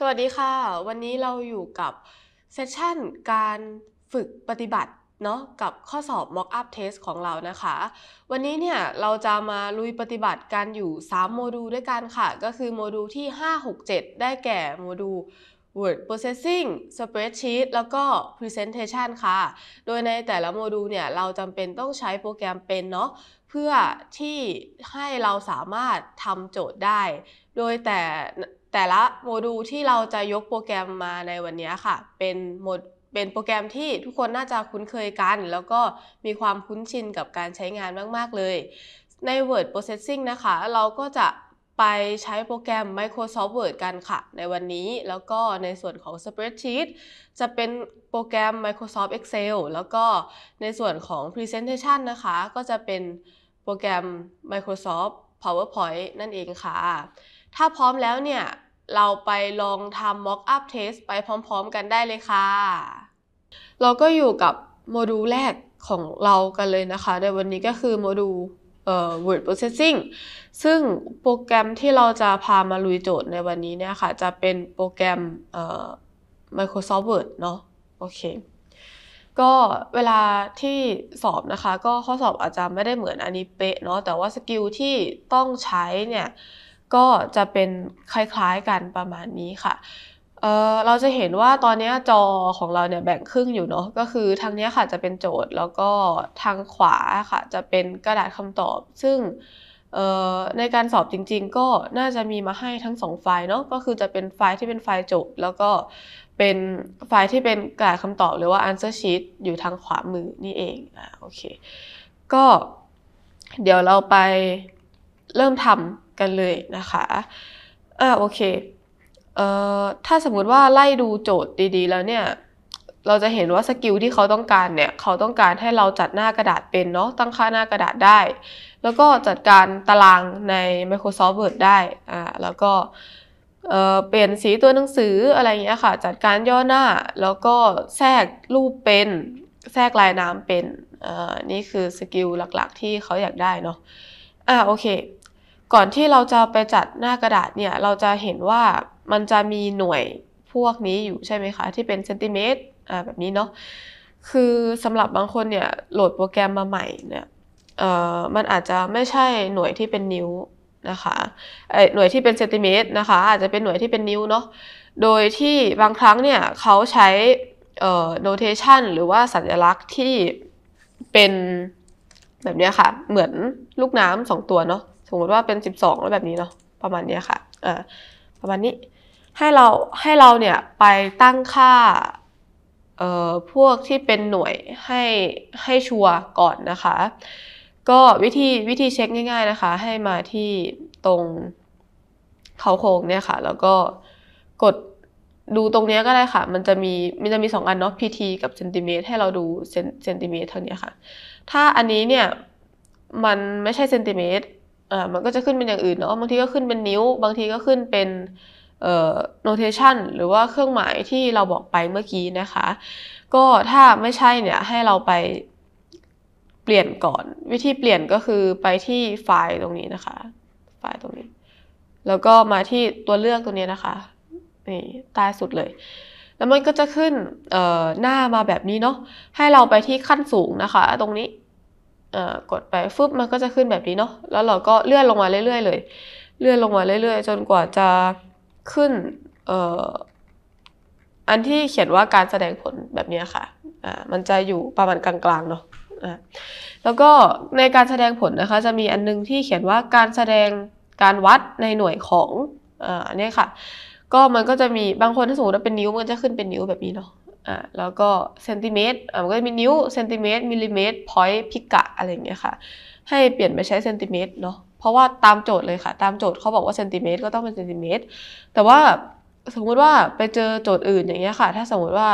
สวัสดีค่ะ วันนี้เราอยู่กับเซสชันการฝึกปฏิบัติเนาะกับข้อสอบ mock up test ของเรานะคะ วันนี้เนี่ยเราจะมาลุยปฏิบัติการอยู่ 3 โมดูลด้วยกันค่ะ ก็คือโมดูลที่5 6 7 ได้แก่โมดูล Word Processing Spreadsheet แล้วก็ Presentation ค่ะ โดยในแต่ละโมดูลเนี่ยเราจำเป็นต้องใช้โปรแกรมเป็นเนาะเพื่อที่ให้เราสามารถทำโจทย์ได้ โดยแต่แต่ละ โมดูลที่เราจะยกโปรแกรมมาในวันนี้ค่ะ เป็นโมดเป็นโปรแกรมที่ทุกคนน่าจะคุ้นเคยกัน แล้วก็มีความคุ้นชินกับการใช้งานมากๆเลย ใน Word Processing นะคะ เราก็จะไปใช้โปรแกรม Microsoft Word กันค่ะ ในวันนี้แล้วก็ในส่วนของ Spreadsheet จะเป็นโปรแกรม Microsoft Excel แล้วก็ในส่วนของ Presentation นะคะ ก็จะเป็นโปรแกรม Microsoft PowerPoint นั่นเองค่ะ ถ้าพร้อมแล้วเนี่ยเราไปลองทำ mock up test ไปพร้อมๆกันได้เลยค่ะ เราก็อยู่กับโมดูลแรกของเรากันเลยนะคะ ในวันนี้ก็คือโมดูลเอ่อ word processing ซึ่งโปรแกรมที่เราจะพามาลุยโจทย์ในวันนี้เนี่ยค่ะ จะเป็นโปรแกรมเอ่อ Microsoft Word เนาะโอเค ก็เวลาที่สอบนะคะ ก็ข้อสอบอาจจะไม่ได้เหมือนอันนี้เป๊ะเนาะแต่ว่าสกิลที่ต้องใช้เนี่ยก็จะเป็นคล้าย ๆ กันประมาณนี้ค่ะเเราจะเห็นว่าตอนนี้จอของเราเนี่ยแบ่งครึ่งอยู่เนาะ ก็คือทางนี้ค่ะจะเป็นโจทย์แล้วก็ทางขวาค่ะจะเป็นกระดาษคำตอบ ซึ่งในการสอบจริงๆก็น่าจะมีมาให้ทั้ง 2 ไฟล์เนาะ ก็คือจะเป็นไฟล์ที่เป็นไฟล์โจทย์แล้วก็เป็นไฟล์ที่เป็นกระดาษคำตอบ หรือว่า answer sheet อยู่ทางขวามือนี่เองอ่าโอเค ก็เดี๋ยวเราไปเริ่มทำกันเลยนะคะอ่าโอเค เอ่อถ้าสมมติว่าไล่ดูโจทย์ดีๆแล้วเนี่ย เราจะเห็นว่าสกิลที่เขาต้องการเนี่ยเขาต้องการให้เราจัดหน้ากระดาษเป็นเนาะตั้งค่าหน้ากระดาษได้ แล้วก็จัดการตารางใน Microsoft Word ได้ อ่าแล้วก็เปลี่ยนสีตัวหนังสืออะไรเงี้ยค่ะจัดการย่อหน้าแล้วก็แทรกรูปเป็นแทรกลายน้ำเป็นนี่คือสกิลหลักๆ ที่เขาอยากได้เนาะ อ่าโอเคก่อนที่เราจะไปจัดหน้ากระดาษเนี่ย เราจะเห็นว่ามันจะมีหน่วยพวกนี้อยู่ใช่ไหมคะที่เป็นเซนติเมตรอ่าแบบนี้เนาะคือสำหรับบางคนเนี่ยโหลดโปรแกรมมาใหม่เนี่ยเอ่อมันอาจจะไม่ใช่หน่วยที่เป็นนิ้วนะคะหน่วยที่เป็นเซนติเมตรนะคะ อาจจะเป็นหน่วยที่เป็นนิ้วเนาะโดยที่บางครั้งเนี่ยเขาใช้เอ่อชันหรือว่าสัญลักษณ์ที่เป็นแบบนี้ค่ะเหมือนลูกน้ำสองตัวเนาะสมมติว่าเป็น 12 แล้วแบบนี้เนาะประมาณนี้ค่ะเออประมาณนี้ให้เราให้เราเนี่ยไปตั้งค่าเอ่อพวกที่เป็นหน่วยให้ ให้ชัวร์ก่อนนะคะ ก็วิธีวิธีเช็คง่ายๆนะคะให้มาที่ตรงเขาโครงเนี่ยค่ะแล้วก็กดดูตรงนี้ก็ได้ค่ะ มันจะมีมันจะมีสองอันเนาะ pt กับเซนติเมตร ให้เราดูเซนติเมตรเท่านี้ค่ะถ้าอันนี้เนี่ยมันไม่ใช่เซนติเมตรอ่ามันก็จะขึ้นเป็นอย่างอื่นเนาะบางทีก็ขึ้นเป็นนิ้ว บางทีก็ขึ้นเป็นเอ่อ notation หรือว่าเครื่องหมายที่เราบอกไปเมื่อกี้นะคะ ก็ถ้าไม่ใช่เนี่ยให้เราไปเปลี่ยนก่อนวิธีเปลี่ยนก็คือไปที่ไฟล์ตรงนี้นะคะ ไฟล์ตรงนี้ แล้วก็มาที่ตัวเลือกตัวนี้นะคะนี่ใต้สุดเลย แล้วมันก็จะขึ้นหน้ามาแบบนี้เนาะให้เราไปที่ขั้นสูงนะคะตรงนี้กดไปฟึบมันก็จะขึ้นแบบนี้เนาะแล้วเราก็เลื่อนลงมาเรื่อยๆ เลยเลื่อนลงมาเรื่อยๆ จนกว่าจะขึ้นอันที่เขียนว่าการแสดงผลแบบนี้ค่ะะมันจะอยู่ประมาณกลางๆเนาะะแล้วก็ในการแสดงผลนะคะจะมีอันนึงที่เขียนว่าการแสดงการวัดในหน่วยของอันนี้ค่ะก็มันก็จะมีบางคนถ้าสมมติว่าเป็นนิ้วมันจะขึ้นเป็นนิ้วแบบนี้เนาะอ่าแล้วก็เซนติเมตรอ่ามันก็จะมีนิ้วเซนติเมตรมิลลิเมตร พอยต์พิกะอะไรอย่างเงี้ยค่ะ ให้เปลี่ยนไปใช้เซนติเมตรเนาะเพราะว่าตามโจทย์เลยค่ะ ตามโจทย์เขาบอกว่าเซนติเมตร ก็ต้องเป็นเซนติเมตร แต่ว่าสมมุติว่าไปเจอโจทย์อื่นอย่างเงี้ยค่ะ ถ้าสมมติว่า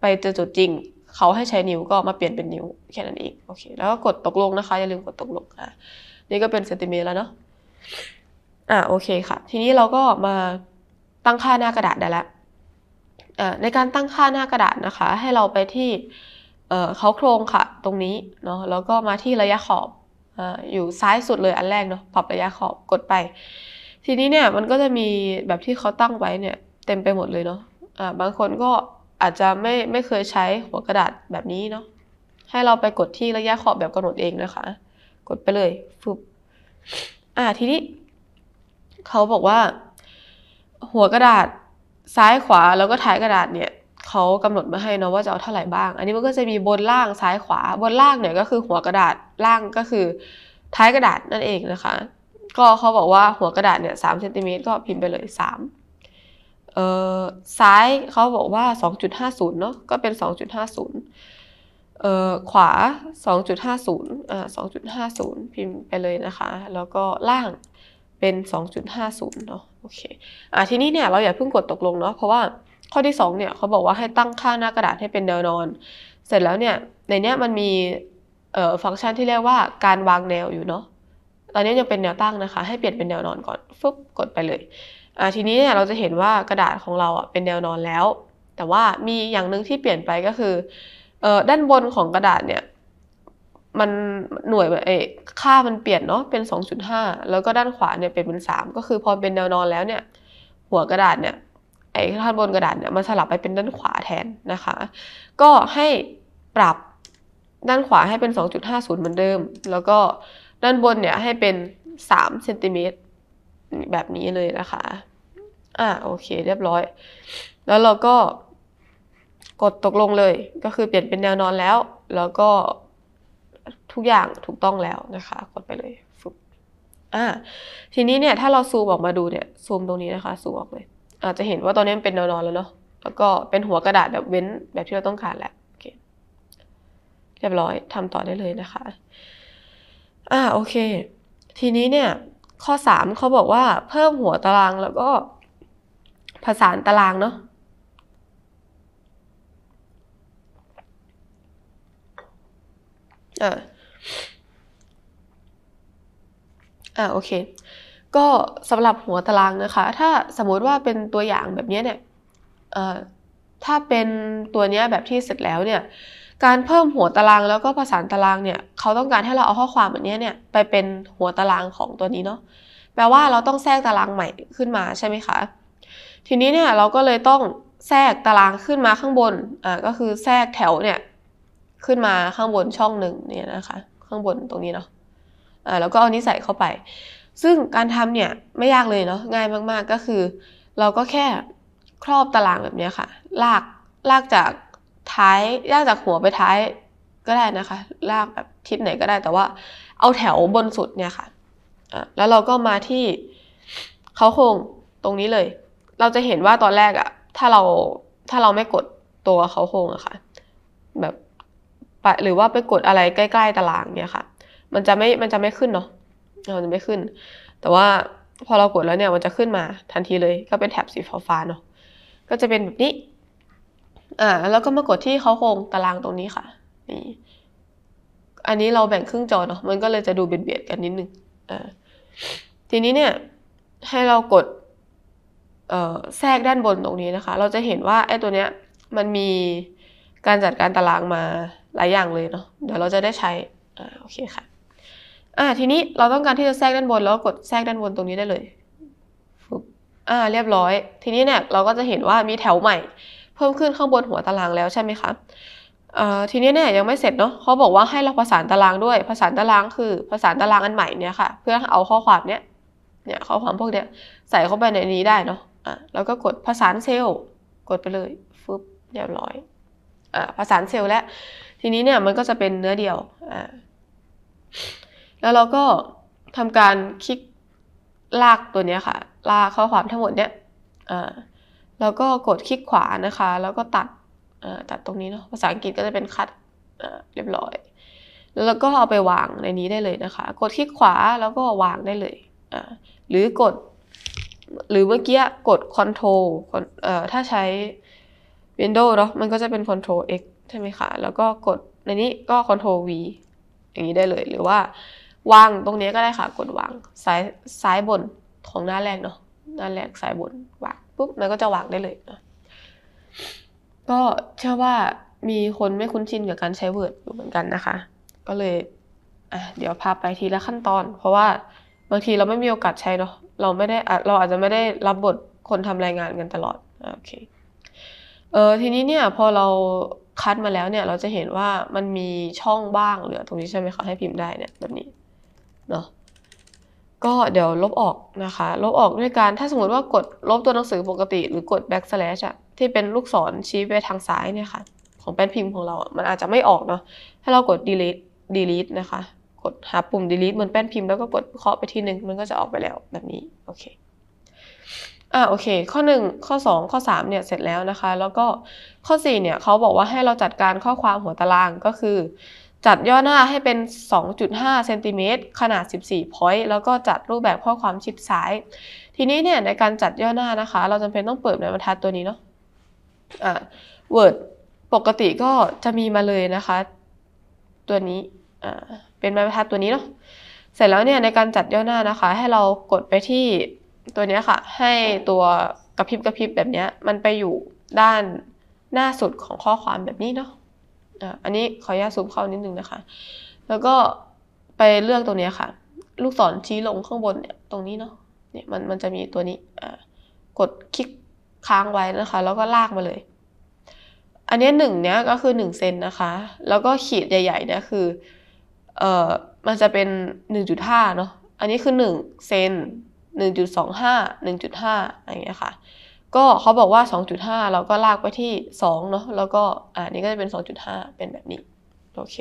ไปเจอโจทย์จริง เขาให้ใช้นิ้วก็มาเปลี่ยนเป็นนิ้วแค่นั้นเองโอเคแล้วก็กดตกลงนะคะ อย่าลืมกดตกลงค่ะ นี่ก็เป็นเซนติเมตรแล้วเนาะอ่าโอเคค่ะ ทีนี้เราก็มาตั้งค่าหน้ากระดาษได้แล้วในการตั้งค่าหน้ากระดาษนะคะ ให้เราไปที่เขาโครงค่ะตรงนี้เนาะแล้วก็มาที่ระยะขอบอยู่ซ้ายสุดเลยอันแรกเนาะปรับระยะขอบกดไป ทีนี้เนี่ยมันก็จะมีแบบที่เขาตั้งไว้เนี่ยเต็มไปหมดเลยเนาะะบางคนก็อาจจะไม่ไม่เคยใช้หัวกระดาษแบบนี้เนาะให้เราไปกดที่ระยะขอบแบบกำหนดเองนะคะ กดไปเลยฟึบอ่าทีนี้เขาบอกว่า หัวกระดาษซ้ายขวาแล้วก็ท้ายกระดาษเนี่ยเขากำหนดมาให้นะว่าจะเอาเท่าไหร่บ้างอันนี้มันก็จะมีบนล่างซ้ายขวาบนล่างเนี่ยก็คือหัวกระดาษล่างก็คือท้ายกระดาษนั่นเองนะคะก็เขาบอกว่าหัวกระดาษเนี่ยสามเซนติเมตรก็พิมพ์ไปเลยสามเอ่อซ้ายเขาบอกว่า2.50เนาะก็เป็น 2.50เอ่อขวา 2.50อ่า2.50 พิมพ์ไปเลยนะคะแล้วก็ล่างเป็น 2.50 เนาะ โอเค อ่า ทีนี้เนี่ย เราอย่าเพิ่งกดตกลงเนาะ เพราะว่าข้อที่2เนี่ยเขาบอกว่าให้ตั้งค่าหน้ากระดาษให้เป็นแนวนอน เสร็จแล้วเนี่ย ในเนี้ยมันมี เอ่อ ฟังก์ชันที่เรียกว่าการวางแนวอยู่เนาะ ตอนนี้ยังเป็นแนวตั้งนะคะ ให้เปลี่ยนเป็นแนวนอนก่อน ฟึบกดไปเลย อ่า ทีนี้เนี่ย เราจะเห็นว่ากระดาษของเราอ่ะ เป็นแนวนอนแล้ว แต่ว่ามีอย่างหนึ่งที่เปลี่ยนไปก็คือ เอ่อ ด้านบนของกระดาษเนี่ยมันหน่วยไอ้ค่ามันเปลี่ยนเนาะเป็น 2.5 แล้วก็ด้านขวาเนี่ยเป็นเป็น 3 ก็คือพอเป็นแนวนอนแล้วเนี่ย หัวกระดาษเนี่ยไอ้ท่านบนกระดาษเนี่ยมันสลับไปเป็นด้านขวาแทนนะคะ ก็ให้ปรับด้านขวาให้เป็น 2.50เหมือนเดิม แล้วก็ด้านบนเนี่ยให้เป็น3เซนติเมตรแบบนี้เลยนะคะ อ่าโอเค เรียบร้อย แล้วเราก็ กดตกลงเลย ก็คือเปลี่ยนเป็นแนวนอนแล้ว แล้วก็ทุกอย่างถูกต้องแล้วนะคะ กดไปเลยฟึบอ่าทีนี้เนี่ย ถ้าเราซูมออกมาดูเนี่ย ซูมตรงนี้นะคะ ซูมออกเลยอาจจะเห็นว่าตอนนี้มันเป็นนอนๆแล้วเนาะแล้วก็เป็นหัวกระดาษแบบเว้นแบบที่เราต้องการแหละโอเคเรียบร้อยทำต่อได้เลยนะคะ อ่าโอเค ทีนี้เนี่ย ข้อ3เขาบอกว่าเพิ่มหัวตารางแล้วก็ผสานตารางเนาะอ่าอ่าโอเคก็สำหรับหัวตารางนะคะ ถ้าสมมติว่าเป็นตัวอย่างแบบนี้เนี่ยเอ่อถ้าเป็นตัวเนี้ยแบบที่เสร็จแล้วเนี่ยการเพิ่มหัวตารางแล้วก็ประสานตารางเนี่ยเขาต้องการให้เราเอาข้อความแบบนี้เนี่ยไปเป็นหัวตารางของตัวนี้เนาะแปลว่าเราต้องแทรกตารางใหม่ขึ้นมาใช่ไหมคะ ทีนี้เนี่ยเราก็เลยต้องแทรกตารางขึ้นมาข้างบนอ่าก็คือแทรกแถวเนี่ยขึ้นมาข้างบนช่องหนึ่งเนี่ยนะคะข้างบนตรงนี้เนาะอ่าแล้วก็เอานิสัยเข้าไป ซึ่งการทำเนี่ยไม่ยากเลยเนาะง่ายมากๆ ก็คือ เราก็แค่ครอบตารางแบบนี้ค่ะลากลากจากท้ายลากจากหัวไปท้ายก็ได้นะคะลากแบบทิศไหนก็ได้ แต่ว่าเอาแถวบนสุดเนี่ยค่ะะแล้วเราก็มาที่เขาโครงตรงนี้เลย เราจะเห็นว่าตอนแรกอะถ้าเราถ้าเราไม่กดตัวเขาโครงอะคะ่ะแบบหรือว่าไปกดอะไรใกล้ๆตารางเนี่ยค่ะมันจะไม่ มันจะไม่ขึ้นเนาะมันจะไม่ขึ้น แต่ว่าพอเรากดแล้วเนี่ย มันจะขึ้นมาทันทีเลย ก็เป็นแท็บสีฟ้าเนาะ ก็จะเป็นแบบนี้ อ่า แล้วก็มากดที่เขาโครงตารางตรงนี้ค่ะนี่อันนี้เราแบ่งครึ่งจอเนาะ มันก็เลยจะดูเบียดๆกันนิดนึง อ่า ทีนี้เนี่ยให้เรากด เออ่แทรกด้านบนตรงนี้นะคะ เราจะเห็นว่าไอ้ตัวเนี้ย มันมีการจัดการตารางมาหลายอย่างเลยเนาะ เดี๋ยวเราจะได้ใช้อ่าโอเคค่ะอ่าทีนี้เราต้องการที่จะแทรกด้านบนเราก็กดแทรกด้านบนตรงนี้ได้เลยอ่าเรียบร้อย ทีนี้เนี่ยเราก็จะเห็นว่ามีแถวใหม่เพิ่มขึ้นข้างบนหัวตารางแล้วใช่ไหมคะอ่ทีนี้เนี่ยยังไม่เสร็จเนาะเขาบอกว่าให้เราผสานตารางด้วยผสานตารางคือผสานตารางอันใหม่เนี่ยค่ะเพื่อเอาข้อความเนี้ยเนี่ยข้อความพวกเนี้ยใส่เข้าไปในนี้ได้เนาะอ่ะแล้วก็กดผสานเซลล์กดไปเลยฟึบเรียบร้อยอ่ะผสานเซลล์แล้วทีนี้เนี่ยมันก็จะเป็นเนื้อเดียวอ่าแล้วเราก็ทำการคลิกลากตัวนี้ค่ะ ลากข้อความทั้งหมดเนี้ยแล้วก็กดคลิกขวานะคะ แล้วก็ตัดตัดตรงนี้เนาะ ภาษาอังกฤษก็จะเป็นคัดเรียบร้อย แล้วก็เอาไปวางในนี้ได้เลยนะคะ กดคลิกขวาแล้วก็วางได้เลย หรือกด หรือเมื่อกี้กด Ctrl ถ้าใช้ Windows เนาะ มันก็จะเป็น Ctrl X ใช่ไหมคะ แล้วก็กดในนี้ก็ Ctrl V อย่างนี้ได้เลย หรือว่าวางตรงนี้ก็ได้ค่ะ กดวางซ้ายซ้ายบนของหน้าแรกเนาะหน้าแรกซ้ายบนวางปุ๊บมันก็จะวางได้เลยเนาะก็เชื่อว่ามีคนไม่คุ้นชินกับการใช้ Word อยู่เหมือนกันนะคะ ก็เลยอ่ะเดี๋ยวพาไปทีละขั้นตอน เพราะว่าบางทีเราไม่มีโอกาสใช้เนาะเราไม่ได้เราอาจจะไม่ได้รับบทคนทำรายงานกันตลอดโอเคเออทีนี้เนี่ยพอเราคัดมาแล้วเนี่ยเราจะเห็นว่ามันมีช่องบ้างเหลือตรงนี้ใช่ไหมคะให้พิมพ์ได้เนี่ยแบบนี้นาะก็เดี๋ยวลบออกนะคะ ลบออกด้วยการถ้าสมมติว่ากดลบตัวหนังสือปกติ หรือกด backslash อะที่เป็นลูกศรชี้ไปทางซ้ายเนี่ยค่ะ ของแป้นพิมพ์ของเรา มันอาจจะไม่ออกเนาะถ้าเรากด delete delete นะคะกดหาปุ่ม delete บนแป้นพิมพ์แล้วก็กดเคาะไปที่หนึ่งมันก็จะออกไปแล้วแบบนี้ โอเค อ่าโอเค ข้อ1ข้อ2 ข้อ3เนี่ยเสร็จแล้วนะคะ แล้วก็ข้อ4เนี่ยเขาบอกว่าให้เราจัดการข้อความหัวตารางก็คือจัดย่อหน้าให้เป็น 2.5เซนติเมตร ขนาด 14พอยต์แล้วก็จัดรูปแบบข้อความชิดซ้าย ทีนี้เนี่ยในการจัดย่อหน้านะคะ เราจำเป็นต้องเปิดในบรรทัดตัวนี้เนาะ อ่า Word ปกติก็จะมีมาเลยนะคะ ตัวนี้ อ่า เป็นบรรทัดตัวนี้เนาะเสร็จแล้วเนี่ยในการจัดย่อหน้านะคะ ให้เรากดไปที่ตัวนี้ค่ะ ให้ตัวกระพริบกระพริบแบบนี้มันไปอยู่ด้านหน้าสุดของข้อความแบบนี้เนาะอันนี้ขออนุญาตซูมเข้านิดนึงนะคะ แล้วก็ไปเลือกตัวนี้ค่ะ ลูกศรชี้ลงข้างบนเนี่ย ตรงนี้เนาะ เนี่ยมันมันจะมีตัวนี้ อ่า กดคลิกค้างไว้นะคะ แล้วก็ลากมาเลย อันนี้หนึ่งเนี้ยก็คือหนึ่งเซนนะคะ แล้วก็ขีดใหญ่ๆเนี่ยคือ เอ่อ มันจะเป็นหนึ่งจุดห้าเนาะ อันนี้คือหนึ่งเซนหนึ่งจุดสองห้าหนึ่งจุดห้าอย่างเงี้ยค่ะก็เขาบอกว่า 2.5 เราก็ลากไปที่ 2 เนาะแล้วก็อันนี้ก็จะเป็น 2.5 เป็นแบบนี้ โอเค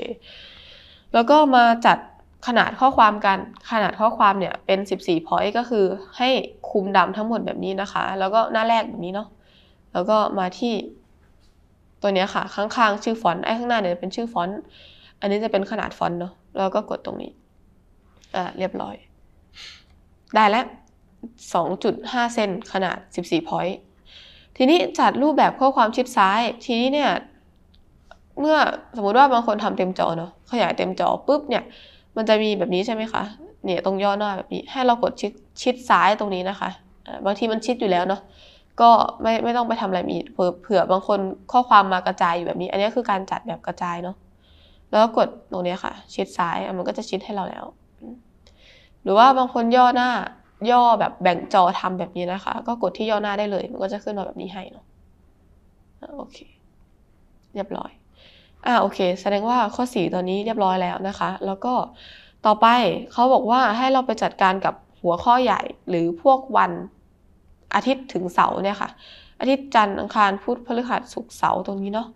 แล้วก็มาจัดขนาดข้อความกัน ขนาดข้อความเนี่ย เป็น 14 point ก็คือ ให้คุมดำทั้งหมดแบบนี้นะคะ แล้วก็หน้าแรกแบบนี้เนาะ แล้วก็มาที่ตัวเนี้ยค่ะ ข้างๆชื่อฟอนต์ ไอ้ข้างหน้าเนี่ยเป็นชื่อฟอนต์ อันนี้จะเป็นขนาดฟอนต์เนาะแล้วก็กดตรงนี้ อ่าเรียบร้อย ได้แล้ว2.5เซนขนาด14พอยต์ทีนี้จัดรูปแบบข้อความชิดซ้าย ทีนี้เนี่ย เมื่อสมมติว่าบางคนทำเต็มจอเนาะขยายเต็มจอปุ๊บเนี่ยมันจะมีแบบนี้ใช่ไหมคะเนี่ยตรงย่อหน้าแบบนี้ ให้เรากดชิดชิดซ้ายตรงนี้นะคะ บางทีมันชิดอยู่แล้วเนาะก็ไม่ไม่ต้องไปทำอะไรมีเผื่อบางคนข้อความมากระจายอยู่แบบนี้ อันนี้คือการจัดแบบกระจายเนาะแล้วกดตรงนี้ค่ะ ชิดซ้ายมันก็จะชิดให้เราแล้ว หรือว่าบางคนย่อหน้าย่อแบบแบ่งจอทำแบบนี้นะคะ ก็กดที่ย่อหน้าได้เลย มันก็จะขึ้นมาแบบนี้ให้เนาะโอเคเรียบร้อยอ่าโอเคแสดงว่าข้อสีตอนนี้เรียบร้อยแล้วนะคะ แล้วก็ต่อไปเขาบอกว่าให้เราไปจัดการกับหัวข้อใหญ่หรือพวกวันอาทิตย์ถึงเสาร์เนี่ยค่ะอาทิตย์จันทร์อังคารพุธพฤหัสศุกร์เสาร์ตรงนี้เนาะ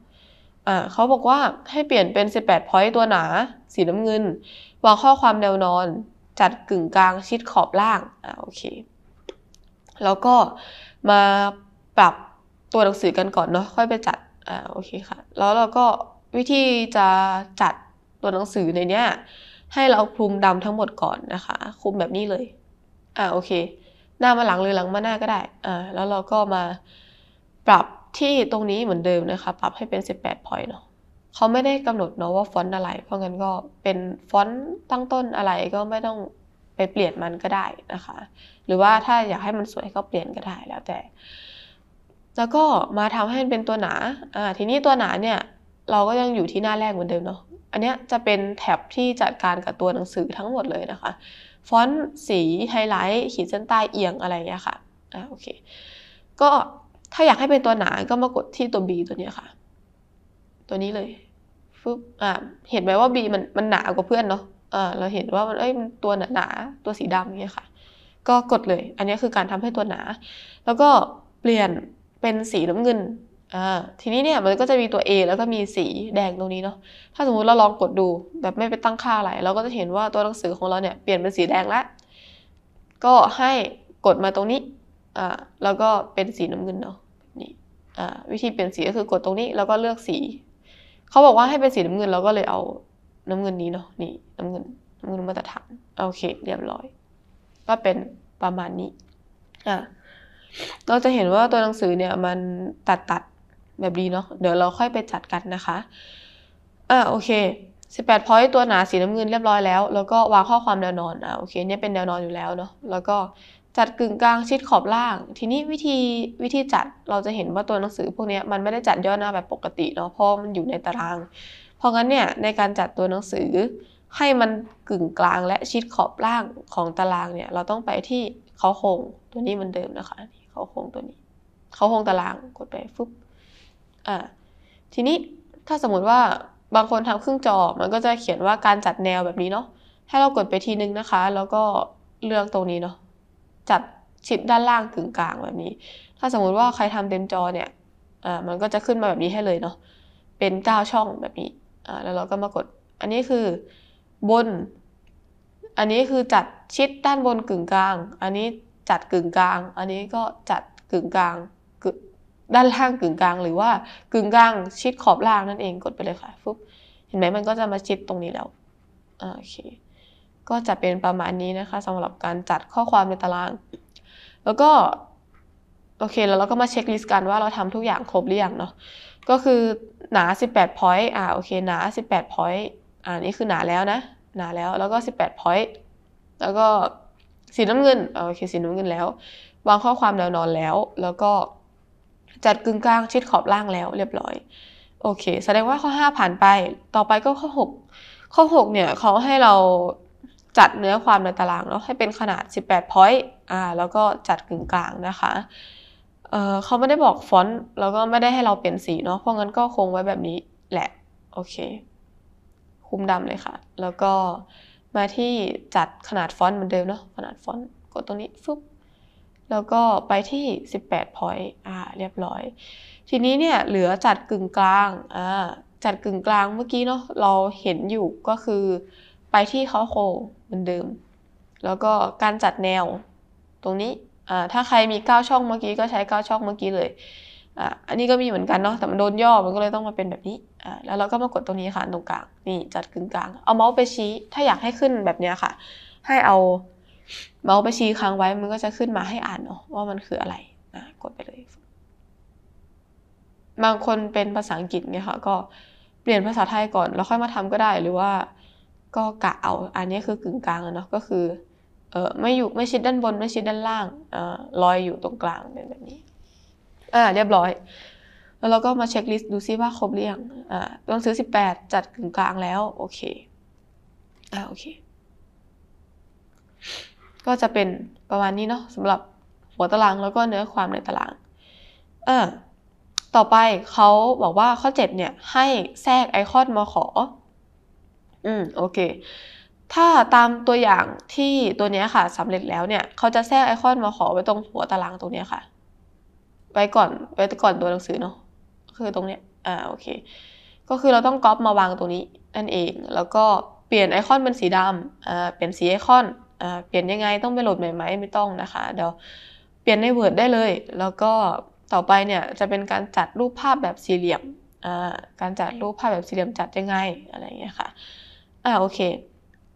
อ่าเขาบอกว่าให้เปลี่ยนเป็น 18พอยต์ตัวหนาสีน้ำเงินวางข้อความแนวนอนจัดกึ่งกลางชิดขอบล่าง อ่าโอเค แล้วก็มาปรับตัวหนังสือกันก่อนเนาะค่อยไปจัด อ่าโอเคค่ะ แล้วเราก็วิธีจะจัดตัวหนังสือในเนี้ยให้เราคลุมดำทั้งหมดก่อนนะคะ คลุมแบบนี้เลย อ่าโอเคหน้ามาหลังหรือหลังมาหน้าก็ได้ อ่าแล้วเราก็มาปรับที่ตรงนี้เหมือนเดิมนะคะปรับให้เป็น 18 point เนาะเขาไม่ได้กำหนดเนาะว่าฟอนต์อะไร เพราะงั้นก็เป็นฟอนต์ตั้งต้นอะไรก็ไม่ต้องไปเปลี่ยนมันก็ได้นะคะ หรือว่าถ้าอยากให้มันสวยก็เปลี่ยนก็ได้แล้วแต่ แล้วก็มาทำให้มันเป็นตัวหนาอ่าทีนี้ตัวหนาเนี่ย เราก็ยังอยู่ที่หน้าแรกเหมือนเดิมเนาะอันนี้จะเป็นแท็บที่จัดการกับตัวหนังสือทั้งหมดเลยนะคะ ฟอนต์สีไฮไลท์ขีดเส้นใต้เอียงอะไรเงี้ยค่ะอ่าโอเคก็ถ้าอยากให้เป็นตัวหนา ก็มากดที่ตัว B ตัวนี้ค่ะตัวนี้เลย ฟึบอ่าเห็นไหมว่า B มันมันหนากว่าเพื่อนเนาะอ่าเราเห็นว่ามันเอ้ยมันตัวหนาตัวสีดำอย่างเงี้ยค่ะ ก็กดเลย อันนี้คือการทำให้ตัวหนา แล้วก็เปลี่ยนเป็นสีน้ำเงินอ่าทีนี้เนี่ยมันก็จะมีตัว A แล้วก็มีสีแดงตรงนี้เนาะ ถ้าสมมติเราลองกดดูแบบไม่ไปตั้งค่าอะไร เราก็จะเห็นว่าตัวหนังสือของเราเนี่ยเปลี่ยนเป็นสีแดงแล้ว ก็ให้กดมาตรงนี้อ่าแล้วก็เป็นสีน้ำเงินเนาะ นี่อ่าวิธีเปลี่ยนสีก็คือกดตรงนี้ แล้วก็เลือกสีเขาบอกว่าให้เป็นสีน้ำเงิน เราก็เลยเอาน้ำเงินนี้เนาะนี่น้ำเงินน้ำเงินมาตรฐานโอเคเรียบร้อย ก็เป็นประมาณนี้อ่ะเราจะเห็นว่าตัวหนังสือเนี่ย มันตัดตัดแบบดีเนาะเดี๋ยวเราค่อยไปจัดกันนะคะอ่ะโอเค18ปดพอยตัวหนาสีน้ำเงินเรียบร้อยแล้วแล้วก็วางข้อความแนวนอนอ่ะโอเคเนี่ยเป็นแนวนอนอยู่แล้วเนาะแล้วก็จัดกึ่งกลางชิดขอบล่าง ทีนี้วิธีวิธีจัดเราจะเห็นว่าตัวหนังสือ พวกนี้มันไม่ได้จัดย่อหน้าแบบปกติเนาะ เพราะมันอยู่ในตาราง เพราะงั้นเนี่ยในการจัดตัวหนังสือให้มันกึ่งกลางและชิดขอบล่างของตารางเนี่ย เราต้องไปที่เขาโครงตัวนี้มันเดิมนะคะนี่เขาโครงตัวนี้เขาโครงตารางกดไปฟึบอ่า ทีนี้ถ้าสมมติว่าบางคนทำครึ่งจอ มันก็จะเขียนว่าการจัดแนวแบบนี้เนาะ ให้เรากดไปทีนึงนะคะ แล้วก็เลือกตรงนี้เนาะจัดชิดด้านล่างถึงกลางแบบนี้ ถ้าสมมุติว่าใครทำเต็มจอเนี่ยมันก็จะขึ้นมาแบบนี้ให้เลยเนาะ เป็นเก้าช่องแบบนี้ แล้วเราก็มากด อันนี้คือบน อันนี้คือจัดชิดด้านบนกึ่งกลาง อันนี้จัดกึ่งกลาง อันนี้ก็จัดกึ่งกลาง ด้านล่างกึ่งกลาง หรือว่ากึ่งกลาง ชิดขอบล่างนั่นเอง กดไปเลยค่ะปุ๊บ เห็นไหมมันก็จะมาชิดตรงนี้แล้ว โอเคก็จะเป็นประมาณนี้นะคะสำหรับการจัดข้อความในตาราง แล้วก็โอเคแล้วเราก็มาเช็คลิสต์กันว่าเราทำทุกอย่างครบหรือยังเนาะก็คือหนา18 point อ่าโอเคหนา18 point อ่านี่คือหนาแล้วนะหนาแล้วแล้วก็18 point แล้วก็ สีน้ำเงินโอเคสีน้ำเงินแล้ว วางข้อความแนวนอนแล้ว แล้วก็จัดกึ่งกลางชิดขอบล่างแล้วเรียบร้อยโอเค แสดงว่าข้อ 5 ผ่านไปต่อไปก็ข้อ 6 ข้อ6เนี่ยเขาให้เราจัดเนื้อความในตารางเนาะให้เป็นขนาด 18 point อ่าแล้วก็จัดกึ่งกลางนะคะ เออเขาไม่ได้บอกฟอนต์แล้วก็ไม่ได้ให้เราเปลี่ยนสีเนาะ เพราะงั้นก็คงไว้แบบนี้แหละ โอเคคุมดำเลยค่ะ แล้วก็มาที่จัดขนาดฟอนต์เหมือนเดิมเนาะขนาดฟอนต์กดตรงนี้ฟึบแล้วก็ไปที่ 18 point อ่าเรียบร้อย ทีนี้เนี่ยเหลือจัดกึ่งกลางอ่าจัดกึ่งกลางเมื่อกี้เนาะเราเห็นอยู่ก็คือไปที่คอโคเหมือนเดิม แล้วก็การจัดแนวตรงนี้ ถ้าใครมี9ช่องเมื่อกี้ก็ใช้9ช่องเมื่อกี้เลย อันนี้ก็มีเหมือนกันเนาะ แต่มันโดนย่อ มันก็เลยต้องมาเป็นแบบนี้ แล้วเราก็มากดตรงนี้ค่ะตรงกลาง นี่จัดกึ่งกลาง เอาเมาส์ไปชี้ ถ้าอยากให้ขึ้นแบบนี้ค่ะ ให้เอาเมาส์ไปชี้ค้างไว้ มันก็จะขึ้นมาให้อ่านเนาะว่ามันคืออะไร่ากดไปเลย บางคนเป็นภาษาอังกฤษไงคะก็เปลี่ยนภาษาไทยก่อน แล้วค่อยมาทำก็ได้หรือว่าก็กะเอาอันนี้คือกึ่งกลางเนาะก็คือเออไม่อยู่ไม่ชิดด้านบนไม่ชิดด้านล่างเออลอยอยู่ตรงกลางเป็นแบบนี้อ่าเรียบร้อย แล้วเราก็มาเช็คลิสต์ดูซิว่าครบหรือยังอ่าตัวหนังสือ18 จัดกึ่งกลางแล้วโอเคอ่าโอเคก็จะเป็นประมาณนี้เนาะสำหรับหัวตารางแล้วก็เนื้อความในตารางออต่อไปเขาบอกว่าข้อ7เนี่ยให้แทรกไอคอนมาขออืมโอเคถ้าตามตัวอย่างที่ตัวนี้ค่ะสำเร็จแล้วเนี่ยเขาจะแทรกไอคอนมาขอไว้ตรงหัวตารางตรงนี้ค่ะไว้ก่อนไว้ก่อนตัวหนังสือเนาะคือตรงเนี้ยอ่าโอเคก็คือเราต้องก๊อปมาวางตรงนี้ นั่นเอง แล้วก็เปลี่ยนไอคอนเป็นสีดำอ่าเปลี่ยนสีไอคอนอ่าเปลี่ยนยังไงต้องไปโหลดใหม่ไหมไม่ต้องนะคะ เดี๋ยวเปลี่ยนใน Word ได้เลย แล้วก็ต่อไปเนี่ยจะเป็นการจัดรูปภาพแบบสี่เหลี่ยมอ่าการจัดรูปภาพแบบสี่เหลี่ยมจัดยังไงอะไรอย่างเงี้ยค่ะอ่าโอเค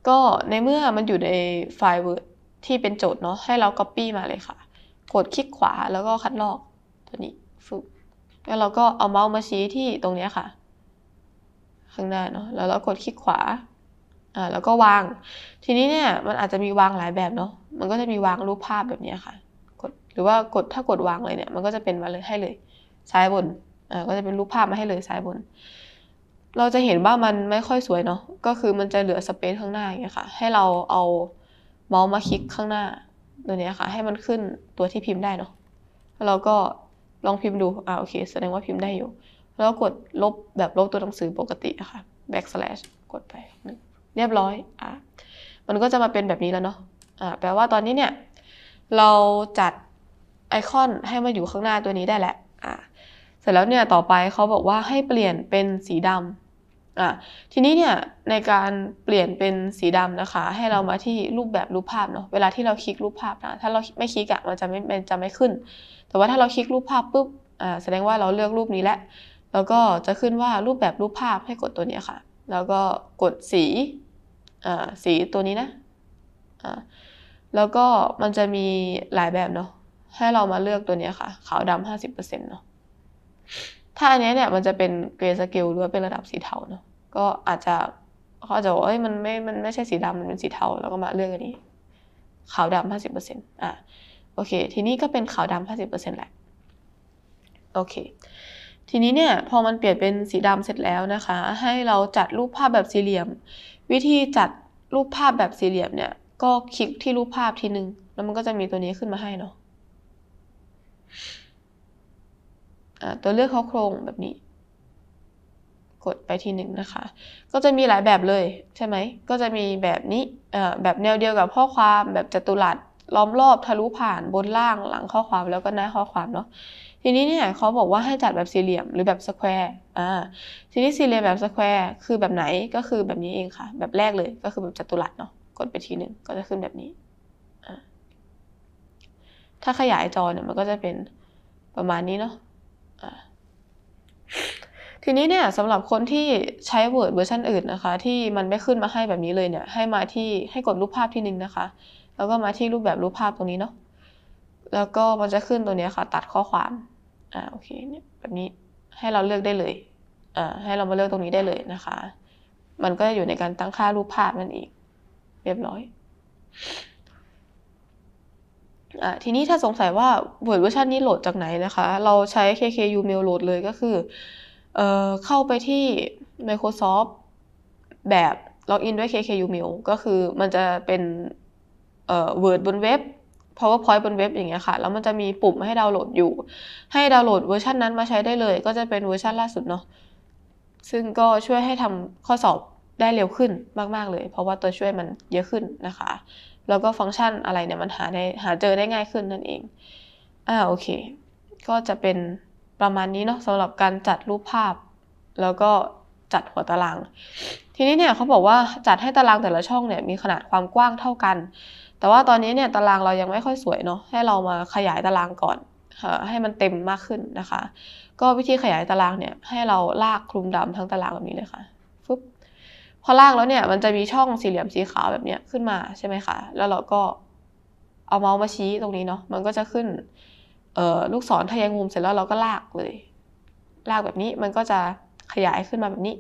ก็ในเมื่อมันอยู่ในไฟล์ Word ที่เป็นโจทย์เนาะให้เรา Copy มาเลยค่ะ กดคลิกขวาแล้วก็คัดลอกตัวนี้ฟึบแล้วเราก็เอาเมาส์มาชี้ที่ตรงนี้ค่ะ ข้างหน้าเนาะแล้วเรากดคลิกขวา อ่าแล้วก็วาง ทีนี้เนี่ยมันอาจจะมีวางหลายแบบเนาะมันก็จะมีวางรูปภาพแบบนี้ค่ะ กดหรือว่ากดถ้ากดวางเลยเนี่ย มันก็จะเป็นมาเลยให้เลยซ้ายบนอ่าก็จะเป็นรูปภาพมาให้เลยซ้ายบนเราจะเห็นว่ามันไม่ค่อยสวยเนาะ ก็คือมันจะเหลือสเปซข้างหน้าอย่างเงี้ยค่ะ ให้เราเอาเมาส์มาคลิกข้างหน้าตัวนี้ค่ะ ให้มันขึ้นตัวที่พิมพ์ได้เนาะ แล้วเราก็ลองพิมพ์ดู อ่าโอเค แสดงว่าพิมพ์ได้อยู่ แล้วกดลบแบบลบตัวหนังสือปกตินะค่ะ backslash กดไปหนึ่งเรียบร้อย อ่ะมันก็จะมาเป็นแบบนี้แล้วเนาะ อ่าแปลว่าตอนนี้เนี่ยเราจัดไอคอนให้มันอยู่ข้างหน้าตัวนี้ได้แหละ อ่า เสร็จแล้วเนี่ยต่อไปเขาบอกว่าให้เปลี่ยนเป็นสีดำอ่ะทีนี้เนี่ยในการเปลี่ยนเป็นสีดำนะคะ ให้เรามาที่รูปแบบรูปภาพเนาะเวลาที่เราคลิกรูปภาพนะถ้าเราไม่คลิกอะมันจะไม่มันจะไม่ขึ้น แต่ว่าถ้าเราคลิกรูปภาพปุ๊บอ่าแสดงว่าเราเลือกรูปนี้แล้วแล้ว ก็จะขึ้นว่ารูปแบบรูปภาพให้กดตัวนี้ค่ะ แล้วก็กดสีอ่าสีตัวนี้นะอ่าแล้วก็มันจะมีหลายแบบเนาะให้เรามาเลือกตัวนี้ค่ะขาวดำห้าสิบเปอร์เซ็นต์เนาะถ้าอันนี้เนี่ยมันจะเป็นเกรสเกลหรือว่าเป็นระดับสีเทาเนาะก็อาจจะเขาจะบอกเอ้ยมันไม่ มันไม่ใช่สีดำมันเป็นสีเทาแล้วก็มาเลือกอันนี้ขาวดำห้าสิบเปอร์เซ็นต์อ่ะโอเค ทีนี้ก็เป็นขาวดำห้าสิบเปอร์เซ็นต์แหละโอเค ทีนี้เนี่ยพอมันเปลี่ยนเป็นสีดำเสร็จแล้วนะคะ ให้เราจัดรูปภาพแบบสี่เหลี่ยม วิธีจัดรูปภาพแบบสี่เหลี่ยมเนี่ย ก็คลิกที่รูปภาพทีนึงแล้วมันก็จะมีตัวนี้ขึ้นมาให้เนาะตัวเลือกเขาโครงแบบนี้ กดไปทีหนึ่งนะคะ ก็จะมีหลายแบบเลย ใช่ไหมก็จะมีแบบนี้แบบแนวเดียวกับข้อความแบบจัตุรัสล้อมรอบทะลุผ่านบนล่างหลังข้อความแล้วก็หน้าข้อความเนาะทีนี้เนี่ยเขาบอกว่าให้จัดแบบสี่เหลี่ยมหรือแบบสแควร์อ่าทีนี้สี่เหลี่ยมแบบสแควร์คือแบบไหนก็คือแบบนี้เองค่ะ แบบแรกเลยก็คือแบบจัตุรัสเนาะกดไปทีหนึ่งก็จะขึ้นแบบนี้ถ้าขยายจอเนี่ยมันก็จะเป็นประมาณนี้เนาะทีนี้เนี่ยสำหรับคนที่ใช้ Word เวอร์ชันอื่นนะคะ ที่มันไม่ขึ้นมาให้แบบนี้เลยเนี่ย ให้มาที่ให้กดรูปภาพที่หนึ่งนะคะ แล้วก็มาที่รูปแบบรูปภาพตรงนี้เนาะแล้วก็มันจะขึ้นตัวนี้ค่ะ ตัดข้อความอ่าโอเค เนี่ย แบบนี้ให้เราเลือกได้เลยอ่าให้เรามาเลือกตรงนี้ได้เลยนะคะ มันก็อยู่ในการตั้งค่ารูปภาพนั่นเองเรียบร้อยทีนี้ถ้าสงสัยว่าเวอร์ชันนี้โหลดจากไหนนะคะ เราใช้ KKU Mail โหลดเลยก็คือเอเข้าไปที่ Microsoft แบบล็อกอินด้วย KKU Mail ก็คือมันจะเป็นเวอ Word บนเว็บ PowerPoint บนเว็บอย่างเงี้ยค่ะ แล้วมันจะมีปุ่มให้ดาวน์โหลดอยู่ ให้ดาวน์โหลดเวอร์ชันนั้นมาใช้ได้เลย ก็จะเป็นเวอร์ชันล่าสุดเนาะซึ่งก็ช่วยให้ทำข้อสอบได้เร็วขึ้นมากๆเลย เพราะว่าตัวช่วยมันเยอะขึ้นนะคะแล้วก็ฟังก์ชันอะไรเนี่ยมันหาได้หาเจอได้ง่ายขึ้นนั่นเองอ่าโอเค ก็จะเป็นประมาณนี้เนาะสำหรับการจัดรูปภาพ แล้วก็จัดหัวตาราง ทีนี้เนี่ยเขาบอกว่าจัดให้ตารางแต่ละช่องเนี่ยมีขนาดความกว้างเท่ากัน แต่ว่าตอนนี้เนี่ยตารางเรายังไม่ค่อยสวยเนาะให้เรามาขยายตารางก่อน ให้มันเต็มมากขึ้นนะคะ ก็วิธีขยายตารางเนี่ยให้เราลากคลุมดำทั้งตารางแบบนี้เลยค่ะพอลากแล้วเนี่ยมันจะมีช่องสี่เหลี่ยมสีขาวแบบเนี้ยขึ้นมาใช่ไหมคะแล้วเราก็เอาเมาส์มาชี้ตรงนี้เนาะมันก็จะขึ้น ลูกศรทะแยงมุมเสร็จแล้วเราก็ลากเลย ลากแบบนี้มันก็จะขยายขึ้นมาแบบนี้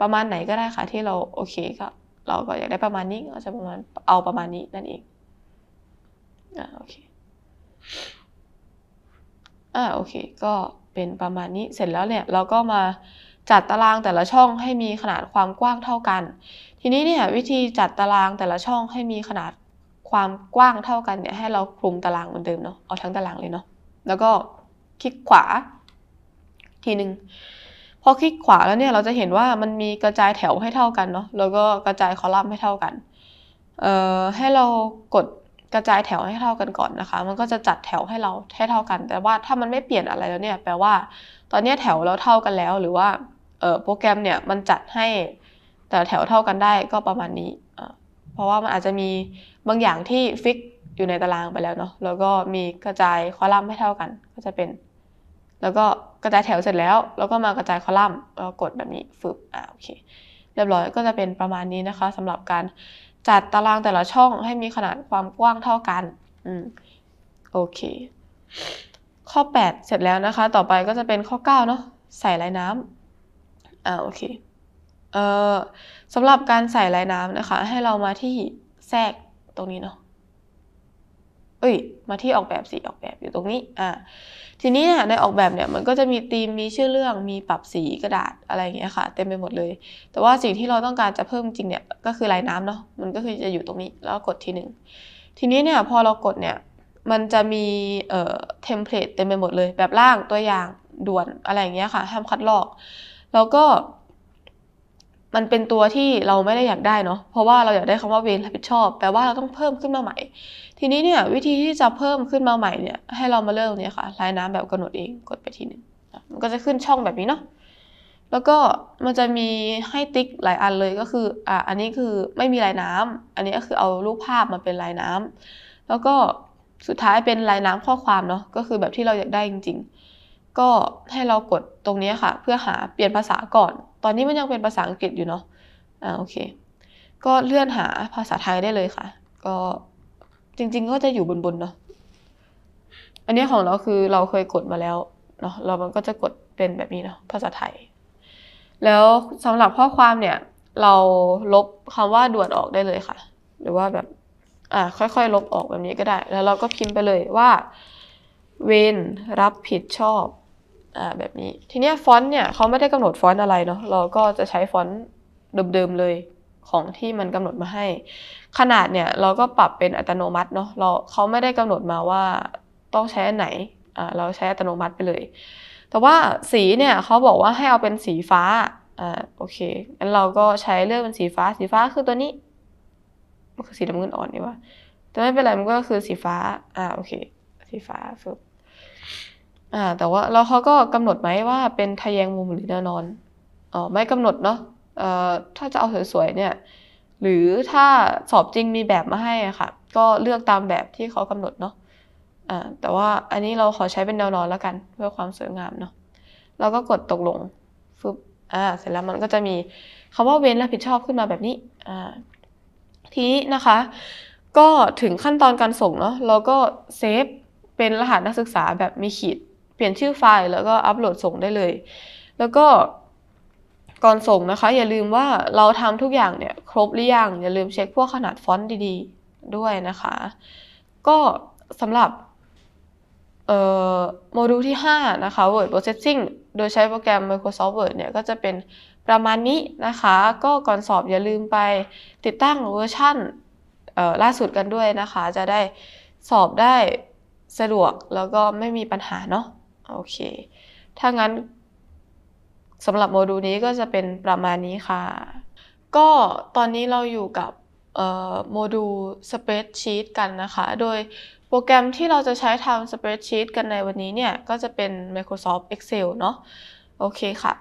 ประมาณไหนก็ได้ค่ะที่เราโอเคก็เราก็อยากได้ประมาณนี้ก็จะประมาณเอาประมาณนี้นั่นเองอ่าโอเคอ่าโอเคก็เป็นประมาณนี้เสร็จแล้วเนี่ยเราก็มาจัดตารางแต่ละช่องให้มีขนาดความกว้างเท่ากัน ทีนี้เนี่ยวิธีจัดตารางแต่ละช่องให้มีขนาดความกว้างเท่ากันเนี่ยให้เราคลุมตารางเหมือนเดิมเนาะเอาทั้งตารางเลยเนาะแล้วก็คลิกขวาทีหนึ่งพอคลิกขวาแล้วเนี่ยเราจะเห็นว่ามันมีกระจายแถวให้เท่ากันเนาะแล้วก็กระจายคอลัมน์ให้เท่ากันเอ่อให้เรากดกระจายแถวให้เท่ากันก่อนนะคะ มันก็จะจัดแถวให้เราให้เท่ากัน แต่ว่าถ้ามันไม่เปลี่ยนอะไรแล้วเนี่ยแปลว่าตอนนี้แถวเราเท่ากันแล้ว หรือว่าโปรแกรมเนี่ยมันจัดให้แต่แถวเท่ากันได้ก็ประมาณนี้ เพราะว่ามันอาจจะมีบางอย่างที่ฟิกอยู่ในตารางไปแล้วเนาะ แล้วก็มีกระจายคอลัมน์ให้เท่ากัน ก็จะเป็น แล้วก็กระจายแถวเสร็จแล้ว แล้วก็มากระจายคอลัมน์แล้วกดแบบนี้ฝึกอ่าโอเค เรียบร้อยก็จะเป็นประมาณนี้นะคะ สำหรับการจัดตารางแต่ละช่องให้มีขนาดความกว้างเท่ากันอืมโอเค ข้อ 8 เสร็จแล้วนะคะ ต่อไปก็จะเป็นข้อ9เนาะใส่ลายน้ำอ่าโอเค เอ่อสำหรับการใส่ลายน้ำนะคะให้เรามาที่แทรกตรงนี้เนาะเอ้ย มาที่ออกแบบสีออกแบบอยู่ตรงนี้ อ่าทีนี้เนี่ยในออกแบบเนี่ยมันก็จะมีธีมมีชื่อเรื่องมีปรับสีกระดาษอะไรอย่างเงี้ยค่ะ เต็มไปหมดเลย แต่ว่าสิ่งที่เราต้องการจะเพิ่มจริงเนี่ยก็คือลายน้ำเนาะมันก็คือจะอยู่ตรงนี้แล้วกดทีหนึ่งทีนี้เนี่ยพอเรากดเนี่ยมันจะมีเอ่อเทมเพลตเต็มไปหมดเลย แบบร่างตัวอย่างด่วนอะไรอย่างเงี้ยค่ะห้ามคัดลอกแล้วก็มันเป็นตัวที่เราไม่ได้อยากได้เนาะเพราะว่าเราอยากได้คำว่าเวรรับผิดชอบแปลว่าเราต้องเพิ่มขึ้นมาใหม่ ทีนี้เนี่ย วิธีที่จะเพิ่มขึ้นมาใหม่เนี่ย ให้เรามาเริ่มเนี่ยค่ะลายน้ำแบบกำหนดเองกดไปทีนึงมันก็จะขึ้นช่องแบบนี้เนาะแล้วก็มันจะมีให้ติ๊กหลายอันเลยก็คืออ่าอันนี้คือไม่มีลายน้ำ อันนี้ก็คือเอารูปภาพมาเป็นลายน้ำ แล้วก็สุดท้ายเป็นลายน้ำข้อความเนาะก็คือแบบที่เราอยากได้จริงๆก็ให้เรากดตรงนี้ค่ะ เพื่อหาเปลี่ยนภาษาก่อน ตอนนี้มันยังเป็นภาษาอังกฤษอยู่เนาะอ่าโอเค ก็เลื่อนหาภาษาไทยได้เลยค่ะ ก็จริงๆก็จะอยู่บน ๆ เนาะอันนี้ของเราคือเราเคยกดมาแล้วเนาะเรามันก็จะกดเป็นแบบนี้เนาะภาษาไทย แล้วสำหรับข้อความเนี่ยเราลบคำว่าด่วนออกได้เลยค่ะ หรือว่าแบบอ่าค่อยๆลบออกแบบนี้ก็ได้ แล้วเราก็พิมพ์ไปเลยว่าเวนรับผิดชอบอ่าแบบนี้ ทีเนี้ยฟอนต์เนี่ยเขาไม่ได้กำหนดฟอนต์อะไรเนาะเราก็จะใช้ฟอนต์เดิมๆเลยของที่มันกำหนดมาให้ ขนาดเนี่ยเราก็ปรับเป็นอัตโนมัติเนาะเราเขาไม่ได้กำหนดมาว่า ต้องใช้อันไหนอ่าเราใช้อัตโนมัติไปเลย แต่ว่าสีเนี่ยเขาบอกว่าให้เอาเป็นสีฟ้าอ่าโอเคงั้นเราก็ใช้เลือกเป็นสีฟ้าสีฟ้าคือตัวนี้มันคือสีน้ำเงินอ่อนนี่วะแต่ไม่เป็นไรมันก็คือสีฟ้าอ่าโอเคสีฟ้าฟึบอ่าแต่ว่าเราเขาก็กำหนดไหมว่าเป็นทะแยงมุมหรือแนวนอนอ๋อไม่กำหนดเนาะเอ่อถ้าจะเอาสวยๆเนี่ยหรือถ้าสอบจริงมีแบบมาให้ค่ะก็เลือกตามแบบที่เขากำหนดเนาะอ่าแต่ว่าอันนี้เราขอใช้เป็นแนวนอนแล้วกัน เพื่อความสวยงามเนาะเราก็กดตกลงฟึบอ่าเสร็จแล้วมันก็จะมีคำว่าเว้นรับผิดชอบขึ้นมาแบบนี้อ่าทีนี้นะคะ ก็ถึงขั้นตอนการส่งเนาะเราก็เซฟเป็นรหัสนักศึกษาแบบมีขีดเปลี่ยนชื่อไฟล์แล้วก็อัปโหลดส่งได้เลย แล้วก็ก่อนส่งนะคะ อย่าลืมว่าเราทำทุกอย่างเนี่ย ครบหรือยัง อย่าลืมเช็คพวกขนาดฟอนต์ดีๆด้วยนะคะ ก็สำหรับโมดูลที่ 5 นะคะ Word Processing โดยใช้โปรแกรม Microsoft Word เนี่ยก็จะเป็นประมาณนี้นะคะ ก็ก่อนสอบอย่าลืมไปติดตั้งเวอร์ชั่น ล่าสุดกันด้วยนะคะ จะได้สอบได้สะดวกแล้วก็ไม่มีปัญหาเนาะโอเค ถ้างั้นสำหรับโมดูลนี้ก็จะเป็นประมาณนี้ค่ะ ก็ตอนนี้เราอยู่กับโมดูล Spreadsheet กันนะคะ โดยโปรแกรมที่เราจะใช้ทำ Spreadsheet กันในวันนี้เนี่ย ก็จะเป็น Microsoft Excel เนาะโอเคค่ะ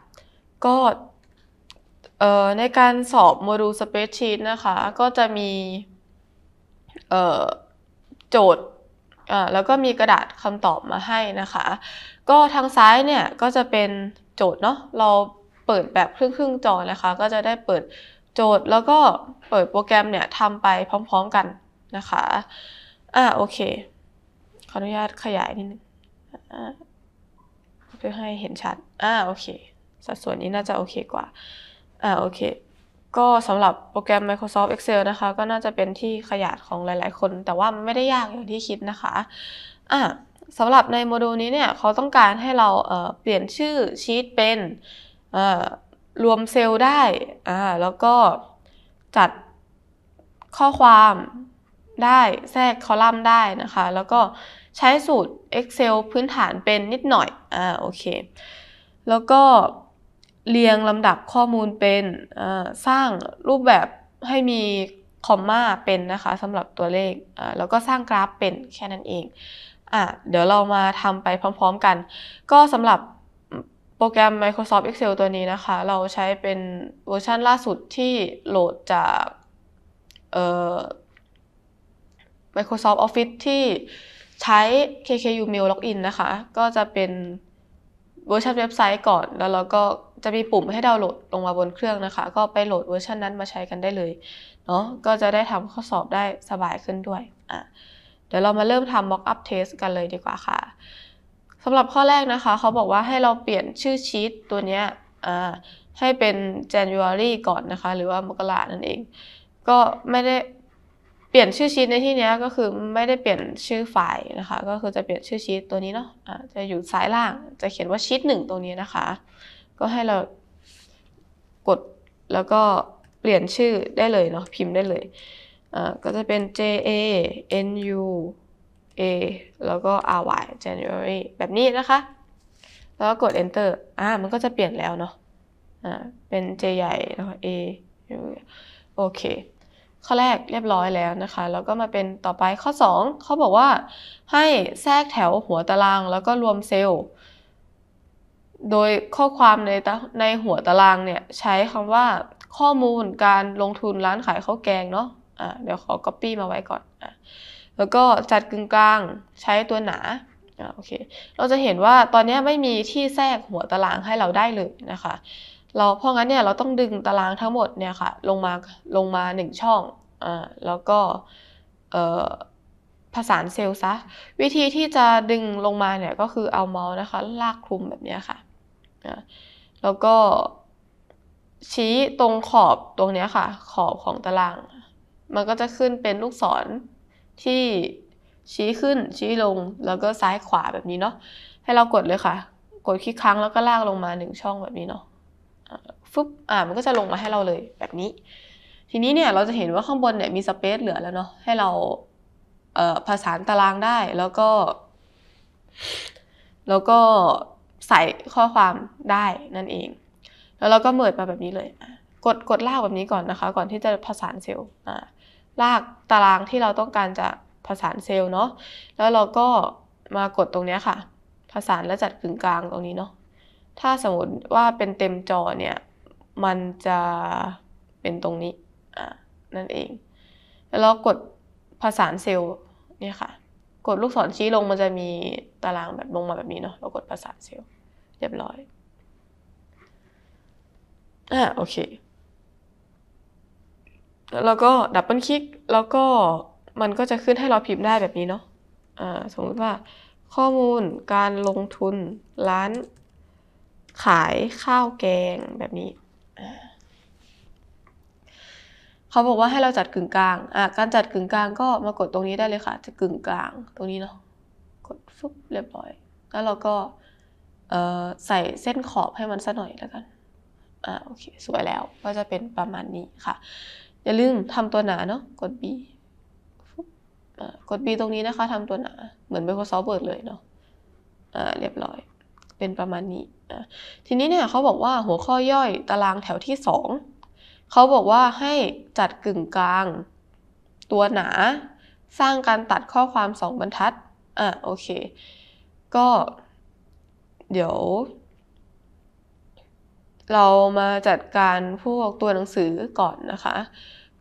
ก็ในการสอบโมดูล Spreadsheet นะคะ ก็จะมีโจทย์ แล้วก็มีกระดาษคำตอบมาให้นะคะก็ทางซ้ายเนี่ยก็จะเป็นโจทย์เนาะเราเปิดแบบครึ่งครึ่งจอนะคะ ก็จะได้เปิดโจทย์แล้วก็เปิดโปรแกรมเนี่ยทำไปพร้อมๆกันนะคะอ่าโอเคขออนุญาตขยายนิดนึงเพื่อให้เห็นชัดอ่าโอเคสัดส่วนนี้น่าจะโอเคกว่าอ่าโอเคก็สำหรับโปรแกรม Microsoft Excel นะคะ ก็น่าจะเป็นที่ขยาดของหลายๆคน แต่ว่ามันไม่ได้ยากอย่างที่คิดนะคะอ่าสำหรับในโมดูลนี้เนี่ย เขาต้องการให้เราเเปลี่ยนชื่อชีตเป็นรวมเซลล์ได้ แล้วก็จัดข้อความได้แทรกคอลัมน์ได้นะคะ แล้วก็ใช้สูตร Excel พื้นฐานเป็นนิดหน่อย อ่าโอเค แล้วก็เรียงลำดับข้อมูลเป็นสร้างรูปแบบให้มีคอมมาเป็นนะคะสำหรับตัวเลข แล้วก็สร้างกราฟเป็นแค่นั้นเองอ่ะเดี๋ยวเรามาทำไปพร้อมๆกัน ก็สำหรับโปรแกรม Microsoft Excel ตัวนี้นะคะ เราใช้เป็นเวอร์ชันล่าสุดที่โหลดจากเอ่อ Microsoft Office ที่ใช้ KKU Mail Login นะคะ ก็จะเป็นเวอร์ชันเว็บไซต์ก่อน แล้วเราก็จะมีปุ่มให้ดาวน์โหลดลงมาบนเครื่องนะคะ ก็ไปโหลดเวอร์ชันนั้นมาใช้กันได้เลย เนาะก็จะได้ทำข้อสอบได้สบายขึ้นด้วย อ่ะเดี๋ยวเรามาเริ่มทำ mock up test กันเลยดีกว่าค่ะสำหรับข้อแรกนะคะเขาบอกว่าให้เราเปลี่ยนชื่อชีตตัวเนี้ยให้เป็น January ก่อนนะคะ หรือว่ามกรานั่นเอง ก็ไม่ได้เปลี่ยนชื่อชีตในที่นี้ก็คือไม่ได้เปลี่ยนชื่อไฟล์นะคะ ก็คือจะเปลี่ยนชื่อชีตตัวนี้เนาะะจะอยู่ซ้ายล่าง จะเขียนว่าชีตหนึ่งตรงนี้นะคะ ก็ให้เรากดแล้วก็เปลี่ยนชื่อได้เลยเนาะพิมพ์ได้เลยก็จะเป็น J A N U A แล้วก็ R Y January แบบนี้นะคะ แล้วก็กด Enter อ่า มันก็จะเปลี่ยนแล้วเนาะ อ่า เป็น J ใหญ่ แล้วก็ A โอเคข้อแรกเรียบร้อยแล้วนะคะ แล้วก็มาเป็นต่อไปข้อ 2เขาบอกว่าให้แทรกแถวหัวตารางแล้วก็รวมเซลล์ โดยข้อความในในหัวตารางเนี่ย ใช้คำว่าข้อมูลการลงทุนร้านขายข้าวแกงเนาะอ่ะเดี๋ยวขอ Copy มาไว้ก่อนอ่ะแล้วก็จัดกึ่งกลาง ใช้ตัวหนาอ่ะโอเค เราจะเห็นว่าตอนนี้ไม่มีที่แทรกหัวตารางให้เราได้เลยนะคะ เราเพราะงั้นเนี่ยเราต้องดึงตารางทั้งหมดเนี่ยค่ะลงมาลงมา 1 ช่องอ่าแล้วก็เอ่อผสานเซลล์ซะ วิธีที่จะดึงลงมาเนี่ยก็คือเอาเมาส์นะคะลากคลุมแบบนี้ค่ะ แล้วก็ชี้ตรงขอบตรงนี้ค่ะขอบของตารางมันก็จะขึ้นเป็นลูกศรที่ชี้ขึ้นชี้ลง แล้วก็ซ้ายขวาแบบนี้เนาะให้เรากดเลยค่ะ กดคลิกครั้งแล้วก็ลากลงมาหนึ่งช่องแบบนี้เนาะฟึบอ่า มันก็จะลงมาให้เราเลยแบบนี้ ทีนี้เนี่ยเราจะเห็นว่าข้างบนเนี่ยมีสเปซเหลือแล้วเนาะให้เราเอ่อผสานตารางได้แล้วก็ แล้วก็ใส่ข้อความได้นั่นเอง แล้วเราก็เมิดมาแบบนี้เลยกดกดลากแบบนี้ก่อนนะคะ ก่อนที่จะผสานเซลล์อ่าลากตารางที่เราต้องการจะผสานเซลล์เนาะ แล้วเราก็มากดตรงนี้ค่ะ ผสานและจัดกึ่งกลางตรงนี้เนาะ ถ้าสมมติว่าเป็นเต็มจอเนี่ย มันจะเป็นตรงนี้อ่านั่นเอง แล้วเรากดผสานเซลล์เนี่ยค่ะ กดลูกศรชี้ลงมันจะมีตารางแบบลงมาแบบนี้เนาะ เรากดผสานเซลล์ เรียบร้อยอ่าโอเคแล้วก็ดับเบิลคลิกแล้วก็มันก็จะขึ้นให้เราพิมพ์ได้แบบนี้เนาะอ่าสมมติว่า ข้อมูลการลงทุนร้านขายข้าวแกงแบบนี้ เขาบอกว่าให้เราจัดกึ่งกลางอ่ะการจัดกึ่งกลางก็มากดตรงนี้ได้เลยค่ะจะกึ่งกลางตรงนี้เนาะ กดฟุ๊บเรียบร้อย แล้วเราก็ใส่เส้นขอบให้มันสักหน่อยแล้วกัน อ่ะโอเคสวยแล้วก็จะเป็นประมาณนี้ค่ะอย่าลืมทำตัวหนาเนาะกด B กด B ตรงนี้นะคะทำตัวหนา เหมือน Microsoft Word เลยเนาะะเรียบร้อยเป็นประมาณนี้ ทีนี้เนี่ยเขาบอกว่าหัวข้อย่อยตารางแถวที่ 2 เขาบอกว่าให้จัดกึ่งกลางตัวหนา สร้างการตัดข้อความ 2บรรทัด อ่ะโอเค ก็ เดี๋ยว เรามาจัดการพวกตัวหนังสือก่อนนะคะ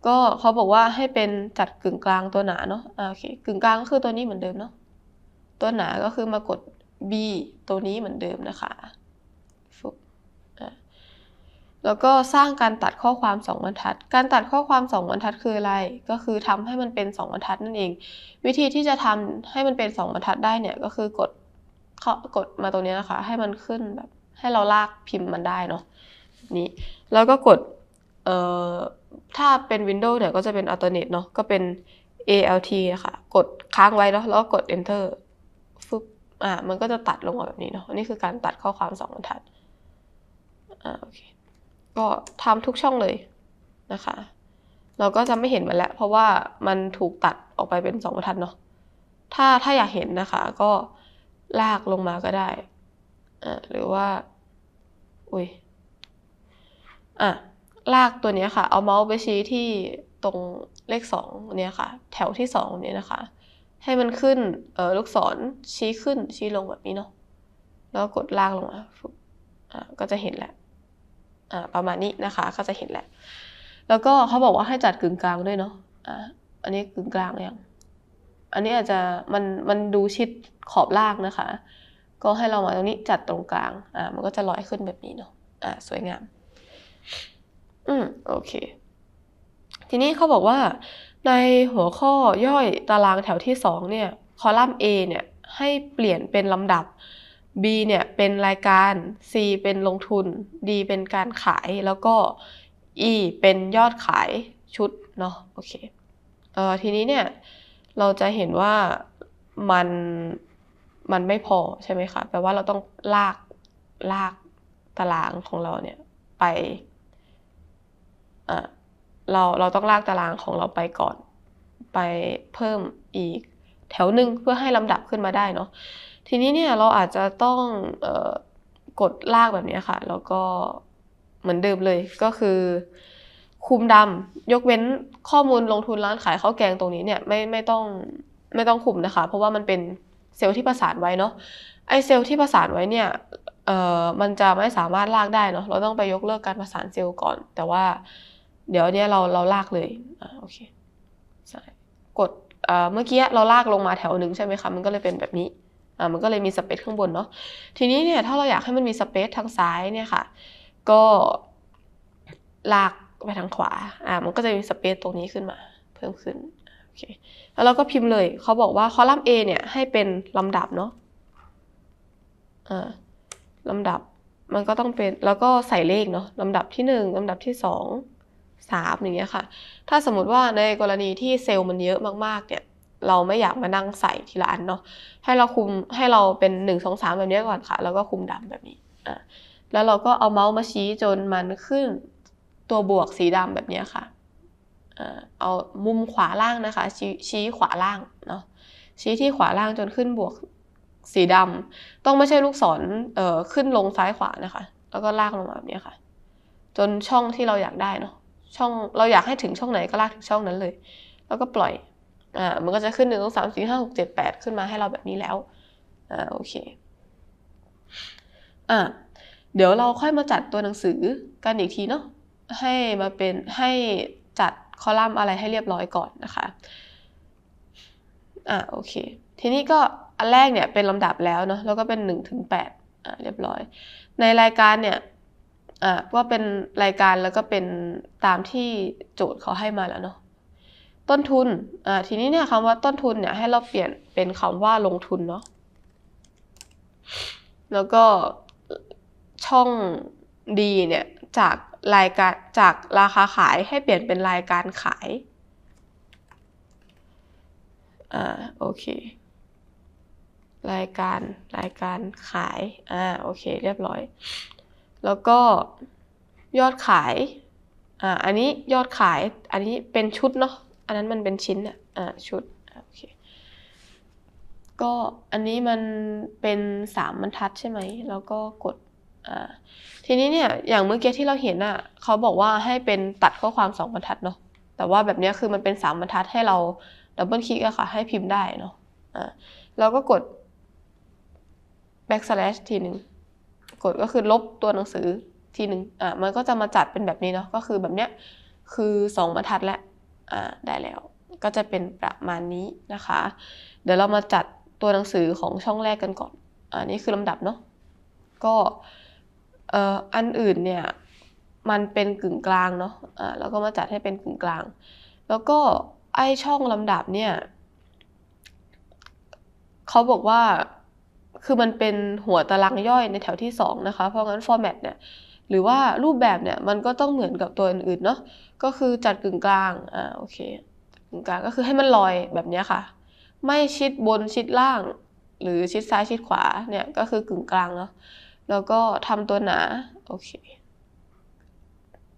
ก็เขาบอกว่าให้เป็นจัดกึ่งกลางตัวหนาเนาะ โอเค กึ่งกลางก็คือตัวนี้เหมือนเดิมเนาะ ตัวหนาก็คือมากด b ตัวนี้เหมือนเดิมนะคะ แล้วก็สร้างการตัดข้อความ2บรรทัด การตัดข้อความ2บรรทัดคืออะไร ก็คือทำให้มันเป็น2บรรทัดนั่นเอง วิธีที่จะทำให้มันเป็น2บรรทัดได้เนี่ยก็คือกดเขากดมาตรงนี้นะคะ ให้มันขึ้นแบบให้เราลากพิมพ์มันได้เนาะ นี้แล้วก็กด เอ่อถ้าเป็น Windows เนี่ยก็จะเป็น alternate เนาะก็เป็น alt นะคะกดค้างไว้แล้วแล้วก็กด enter ฟึบ อ่ามันก็จะตัดลงมาแบบนี้เนาะนี่คือการตัดข้อความสองบรรทัดอ่าโอเคก็ทำทุกช่องเลยนะคะ เราก็จะไม่เห็นมันแล้ว เพราะว่ามันถูกตัดออกไปเป็นสองบรรทัดเนาะถ้าถ้าอยากเห็นนะคะก็ลากลงมาก็ได้ อ่าหรือว่า อุ้ย อ่ะลากตัวนี้ค่ะ เอาเมาส์ไปชี้ที่ตรงเลข 2 เนี่ยค่ะ แถวที่2เนี่ยนะคะ ให้มันขึ้นเออลูกศรชี้ขึ้นชี้ลงแบบนี้เนาะ แล้วกดลากลงมาอ่ะก็จะเห็นแหละอ่าประมาณนี้นะคะ ก็จะเห็นแหละ แล้วก็เขาบอกว่าให้จัดกึ่งกลางด้วยเนาะอ่ะอันนี้กึ่งกลางอย่างอันนี้อาจจะมันมันดูชิดขอบล่างนะคะ ก็ให้เรามาตรงนี้จัดตรงกลาง อ่ามันก็จะลอยขึ้นแบบนี้เนาะ อ่าสวยงามอืมโอเค ทีนี้เขาบอกว่า ในหัวข้อย่อยตารางแถวที่สองเนี่ย คอลัมน์ A เนี่ย ให้เปลี่ยนเป็นลำดับ B เนี่ย เป็นรายการ C เป็นลงทุน D เป็นการขายแล้วก็ E เป็นยอดขายชุดเนาะโอเค เอ่อทีนี้เนี่ย เราจะเห็นว่ามัน มันไม่พอใช่ไหมคะแปลว่าเราต้องลากลากตารางของเราเนี่ยไปเราเราต้องลากตารางของเราไปก่อน ไปเพิ่มอีกแถวหนึ่งเพื่อให้ลำดับขึ้นมาได้เนาะทีนี้เนี่ยเราอาจจะต้องกดลากแบบนี้ค่ะแล้วก็เหมือนเดิมเลยก็คือ คุมดำยกเว้นข้อมูลลงทุนร้านขายข้าวแกงตรงนี้เนี่ยไม่ไม่ต้องไม่ต้องคุมนะคะ เพราะว่ามันเป็นเซลล์ที่ประสานไว้เนาะไอเซลล์ที่ประสานไว้เนี่ยเออมันจะไม่สามารถลากได้เนาะเราต้องไปยกเลิกการประสานเซลล์ก่อน แต่ว่าเดี๋ยวเนี้ยเราเราลากเลยอ่าโอเค ใช่ กดอ่าเมื่อกี้เราลากลงมาแถวหนึ่งใช่ไหมคะ มันก็เลยเป็นแบบนี้อ่ามันก็เลยมีสเปซข้างบนเนาะ ทีนี้เนี่ยถ้าเราอยากให้มันมีสเปซทางซ้ายเนี่ยค่ะ ก็ลากไปทางขวาอ่ามันก็จะมีสเปซตรงนี้ขึ้นมาเพิ่มขึ้นโอเค แล้วเราก็พิมพ์เลยเขาบอกว่าคอลัมน์ A เนี่ยให้เป็นลำดับเนาะอ่าลำดับ มันก็ต้องเป็น แล้วก็ใส่เลขเนาะ ลำดับที่หนึ่งลำดับที่สองสามอย่างเงี้ยค่ะ ถ้าสมมติว่าในกรณีที่เซลล์มันเยอะมากๆเนี่ย เราไม่อยากมานั่งใส่ทีละอันเนาะ ให้เราคุมให้เราเป็น1 2 3แบบนี้ก่อนค่ะ แล้วก็คุมดำแบบนี้ อ่ะแล้วเราก็เอาเมาส์มาชี้จนมันขึ้นตัวบวกสีดำแบบนี้ค่ะเอามุมขวาล่างนะคะชชี้ขวาล่างเนาะ ชี้ที่ขวาล่างจนขึ้นบวกสีดำ ต้องไม่ใช่ลูกศร เอ่อ ขึ้นลงซ้ายขวานะคะ แล้วก็ลากลงมาแบบนี้ค่ะ จนช่องที่เราอยากได้เนาะช่อง เราอยากให้ถึงช่องไหนก็ลากถึงช่องนั้นเลย แล้วก็ปล่อยอ่ามันก็จะขึ้นหนึ่งสองสามสี่ห้าหกเจ็ดแปดขึ้นมาให้เราแบบนี้แล้วอ่าโอเคอ่าเดี๋ยวเราค่อยมาจัดตัวหนังสือกันอีกทีเนาะให้มาเป็นให้จัดคอลัมน์อะไรให้เรียบร้อยก่อนนะคะอ่าโอเคทีนี้ก็อันแรกเนี่ยเป็นลำดับแล้วเนาะแล้วก็เป็น1นถึงแปดอ่าเรียบร้อย ในรายการเนี่ยว่าเป็นรายการแล้วก็เป็นตามที่โจทย์เขาให้มาแล้วเนาะต้นทุนทีนี้เนี่ยคำว่าต้นทุนเนี่ยให้เราเปลี่ยนเป็นคำว่าลงทุนเนาะแล้วก็ช่องดีเนี่ยจากรายการจากราคาขายให้เปลี่ยนเป็นรายการขายอ่าโอเครายการรายการขายอ่าโอเคเรียบร้อยแล้วก็ยอดขาย อ่า อันนี้ยอดขาย อันนี้เป็นชุดเนาะ อันนั้นมันเป็นชิ้นอะอ่า ชุด โอเค ก็อันนี้มันเป็นสามบรรทัดใช่ไหม แล้วก็กด อ่า ทีนี้เนี่ยอย่างเมื่อกี้ที่เราเห็นอะเขาบอกว่าให้เป็นตัดข้อความสองบรรทัดเนาะ แต่ว่าแบบนี้คือมันเป็นสามบรรทัดให้เราดับเบิลคลิกอะค่ะให้พิมพ์ได้เนาะ อ่าเราก็กด backslash ทีหนึ่งกดก็คือลบตัวหนังสือทีหนึ่งอ่ะมันก็จะมาจัดเป็นแบบนี้เนาะ ก็คือแบบเนี้ย คือ2บรรทัดแล้วอ่า ได้แล้ว ก็จะเป็นประมาณนี้นะคะ เดี๋ยวเรามาจัดตัวหนังสือของช่องแรกกันก่อนอันนี้คือลำดับเนาะ ก็ เอ่อ อันอื่นเนี่ย มันเป็นกึ่งกลางเนาะ อ่า แล้วก็มาจัดให้เป็นกึ่งกลาง แล้วก็ไอช่องลำดับเนี่ย เขาบอกว่าคือมันเป็นหัวตารางย่อยในแถวที่2นะคะ เพราะงั้นฟอร์แมตเนี่ยหรือว่ารูปแบบเนี่ยมันก็ต้องเหมือนกับตัวอื่นๆเนาะก็คือจัดกึ่งกลาง อ่าโอเคกึ่งกลางก็คือให้มันลอยแบบนี้ค่ะ ไม่ชิดบนชิดล่าง หรือชิดซ้ายชิดขวาเนี่ยก็คือกึ่งกลางเนาะแล้วก็ทำตัวหนาโอเค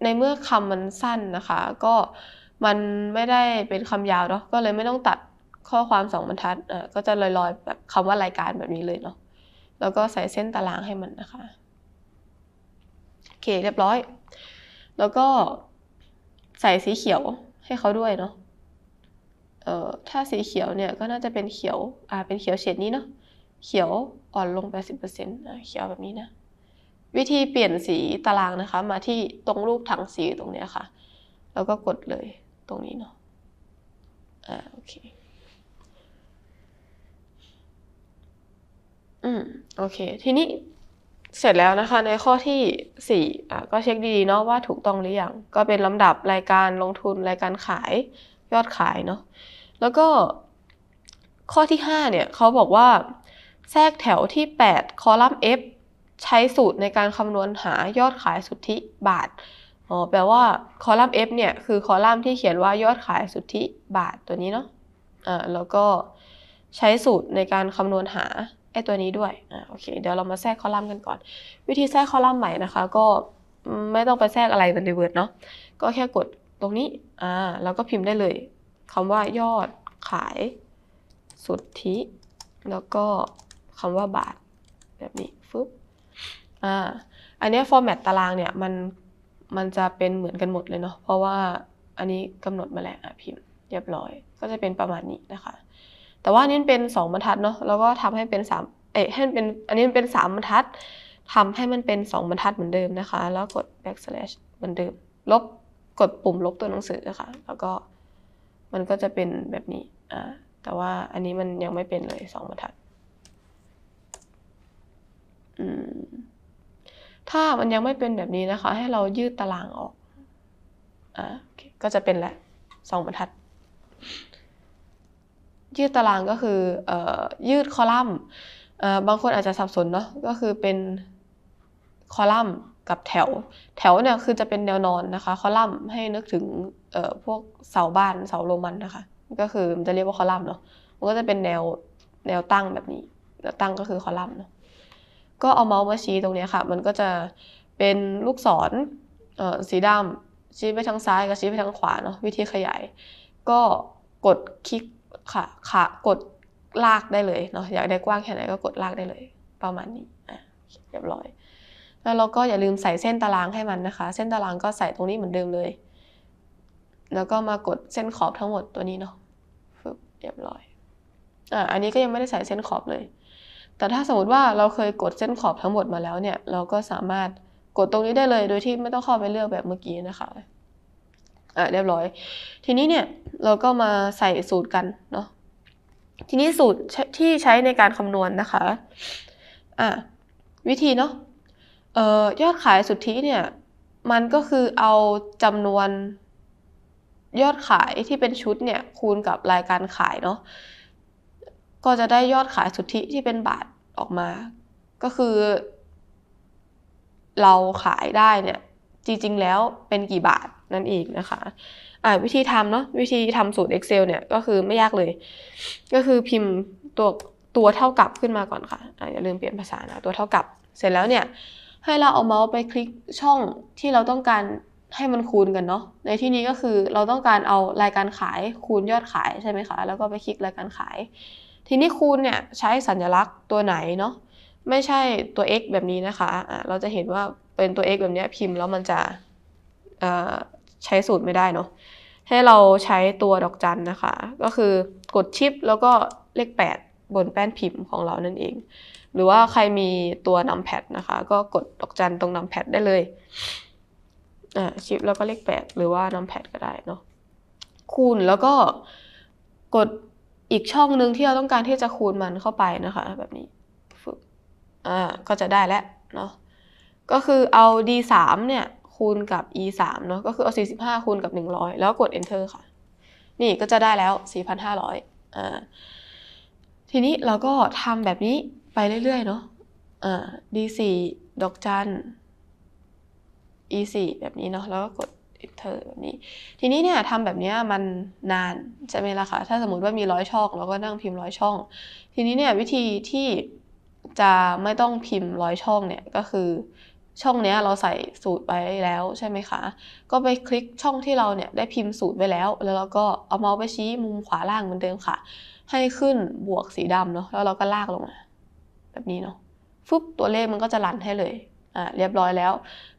ในเมื่อคำมันสั้นนะคะ ก็มันไม่ได้เป็นคำยาวเนาะก็เลยไม่ต้องตัดข้อความสองบรรทัดอ่ะก็จะลอยๆ แบบคำว่ารายการแบบนี้เลยเนาะ แล้วก็ใส่เส้นตารางให้มันนะคะโอเค เรียบร้อย แล้วก็ใส่สีเขียวให้เขาด้วยเนาะเอ่อถ้าสีเขียวเนี่ยก็น่าจะเป็นเขียวอ่าเป็นเขียวเฉดนี้เนาะเขียวอ่อนลงไปสิบเปอร์เซ็นต์เขียวแบบนี้นะ วิธีเปลี่ยนสีตารางนะคะมาที่ตรงรูปถังสีตรงเนี้ยค่ะ แล้วก็กดเลยตรงนี้เนาะอ่าโอเคืม โอเค ทีนี้เสร็จแล้วนะคะในข้อที่สอ่ะก็เช็คดีๆเนาะว่าถูกต้องหรือยัง ก็เป็นลำดับรายการลงทุนรายการขายยอดขาย เนาะ แล้วก็ข้อที่ 5 เนี่ยเขาบอกว่า แทรกแถวที่ 8 คอลัมน์ F ใช้สูตรในการคำนวณหายอดขายสุทธิบาท อ๋อแปลว่าคอลัมน์ F เนี่ยคือคอลัมน์ที่เขียนว่ายอดขายสุทธิบาทตัวนี้เนาะ อ่าแล้วก็ใช้สูตรในการคำนวณหาตัวนี้ด้วย อ่า โอเค เดี๋ยวเรามาแทรกคอลัมน์กันก่อน วิธีแทรกคอลัมน์ใหม่นะคะ ก็ไม่ต้องไปแทรกอะไรเป็นรีเวิร์ดเนาะ ก็แค่กดตรงนี้ อ่า แล้วก็พิมพ์ได้เลยคำว่ายอดขายสุทธิ แล้วก็คำว่าบาท แบบนี้ ฟึบอ่า อันนี้ฟอร์แมตตารางเนี่ย มัน มันจะเป็นเหมือนกันหมดเลยเนาะ เพราะว่าอันนี้กำหนดมาแล้วพิมพ์ เรียบร้อย ก็จะเป็นประมาณนี้นะคะแต่ว่านี่เป็น2บรรทัดเนาะแล้วก็ทำให้เป็น3เอ๊ะให้มันเป็น อันนี้มันเป็น3บรรทัด ทำให้มันเป็น2บรรทัดเหมือนเดิมนะคะ แล้วกด backslash เหมือนเดิม ลบกดปุ่มลบตัวหนังสือนะคะแล้วก็ มันก็จะเป็นแบบนี้อ่าแต่ว่าอันนี้มันยังไม่เป็นเลย2บรรทัดอืมถ้ามันยังไม่เป็นแบบนี้นะคะ ให้เรายืดตารางออกอ่าก็จะเป็นแหละสองบรรทัดยืดตารางก็คืออยืดคอลัมน์บางคนอาจจะสับสนเนาะก็คือเป็นคอลัมน์กับแถว แถวเนี่ยคือจะเป็นแนวนอนนะคะคอลัมน์ให้นึกถึงพวกเสาบ้านเสาโรมันนะคะก็คือมันจะเรียกว่าคอลัมน์เนาะมันก็จะเป็นแนวแนวตั้งแบบนี้แนวตั้งก็คือคอลัมน์เนาะก็เอาเมาส์มาชี้ตรงนี้ค่ะมันก็จะเป็นลูกศรสีดำชี้ไปทางซ้ายกับชี้ไปทางขวาเนาะวิธีขยาย ก็กดคลิกขาขากดลากได้เลยเนาะอยากได้กว้างแค่ไหนก็กดลากได้เลย ประมาณนี้อ่ะเรียบร้อย แล้วเราก็อย่าลืมใส่เส้นตารางให้มันนะคะ เส้นตารางก็ใส่ตรงนี้เหมือนเดิมเลย แล้วก็มากดเส้นขอบทั้งหมดตัวนี้เนาะเรียบร้อย อ่า อันนี้ก็ยังไม่ได้ใส่เส้นขอบเลย แต่ถ้าสมมติว่าเราเคยกดเส้นขอบทั้งหมดมาแล้วเนี่ย เราก็สามารถกดตรงนี้ได้เลยโดยที่ไม่ต้องเข้าไปเลือกแบบเมื่อกี้นะคะอ่ะเรียบร้อย ทีนี้เนี่ยเราก็มาใส่สูตรกันเนาะทีนี้สูตรที่ใช้ในการคำนวณนนะคะอ่ะวิธีเนาะเอ่อยอดขายสุทธิเนี่ยมันก็คือเอาจำนวน ยอดขายที่เป็นชุดเนี่ยคูณกับรายการขายเนาะก็จะได้ยอดขายสุทธิที่เป็นบาทออกมา ก็คือ เราขายได้เนี่ยจริงๆแล้วเป็นกี่บาทนั่นเองนะคะวิธีทำเนาะ วิธีทำสูตร Excel เนี่ยก็คือไม่ยากเลย ก็คือพิมพ์ตัวตัวเท่ากับขึ้นมาก่อนค่ะออย่าลืมเปลี่ยนภาษานะตัวเท่ากับ เสร็จแล้วเนี่ยให้เราเอาเมาส์ไปคลิกช่องที่เราต้องการให้มันคูณกันเนาะ ในที่นี้ก็คือเราต้องการเอารายการขายคูณยอดขายใช่ไหมคะ แล้วก็ไปคลิกรายการขาย ทีนี้คูณเนี่ยใช้สัญลักษณ์ตัวไหนเนาะ ไม่ใช่ตัว x แบบนี้นะคะะเราจะเห็นว่าเป็นตัว x แบบนี้พิมพ์แล้วมันจะใช้สูตรไม่ได้เนาะให้เราใช้ตัวดอกจันนะคะ ก็คือกดชิป แล้วก็เลข8บนแป้นพิมพ์ของเรานั่นเองหรือว่าใครมีตัวนำแพดนะคะ ก็กดดอกจันตรงนำแพดได้เลยอ่าชิปแล้วก็เลข8หรือว่านำแพดก็ได้เนาะคูณแล้วก็กดอีกช่องหนึ่งที่เราต้องการที่จะคูณมันเข้าไปนะคะ แบบนี้ฝึกอ่าก็จะได้แล้วเนาะก็คือเอา d 3เนี่ยคูณกับ e 3เนาะ ก็คือเอา45 คูณกับ 100 แล้วกด enter ค่ะ นี่ก็จะได้แล้ว 4,500อ่า ทีนี้เราก็ทำแบบนี้ไปเรื่อยๆ เนาะอ่า d4 ดอกจัน e4 แบบนี้เนาะ แล้วก็กด enter แบบนี้ ทีนี้เนี่ยทำแบบนี้มันนานใช่ไหมล่ะคะ ถ้าสมมติว่ามีร้อยช่องเราก็นั่งพิมพ์ร้อยช่อง ทีนี้เนี่ยวิธีที่จะไม่ต้องพิมพ์ร้อยช่องเนี่ยก็คือช่องนี้เราใส่สูตรไว้แล้วใช่ไหมคะ ก็ไปคลิกช่องที่เราเนี่ยได้พิมพ์สูตรไว้แล้ว แล้วเราก็เอาเมาส์ไปชี้มุมขวาล่างเหมือนเดิมค่ะ ให้ขึ้นบวกสีดำเนาะ แล้วเราก็ลากลงมาแบบนี้เนาะ ฟึบตัวเลขมันก็จะรันให้เลย อ่าเรียบร้อยแล้ว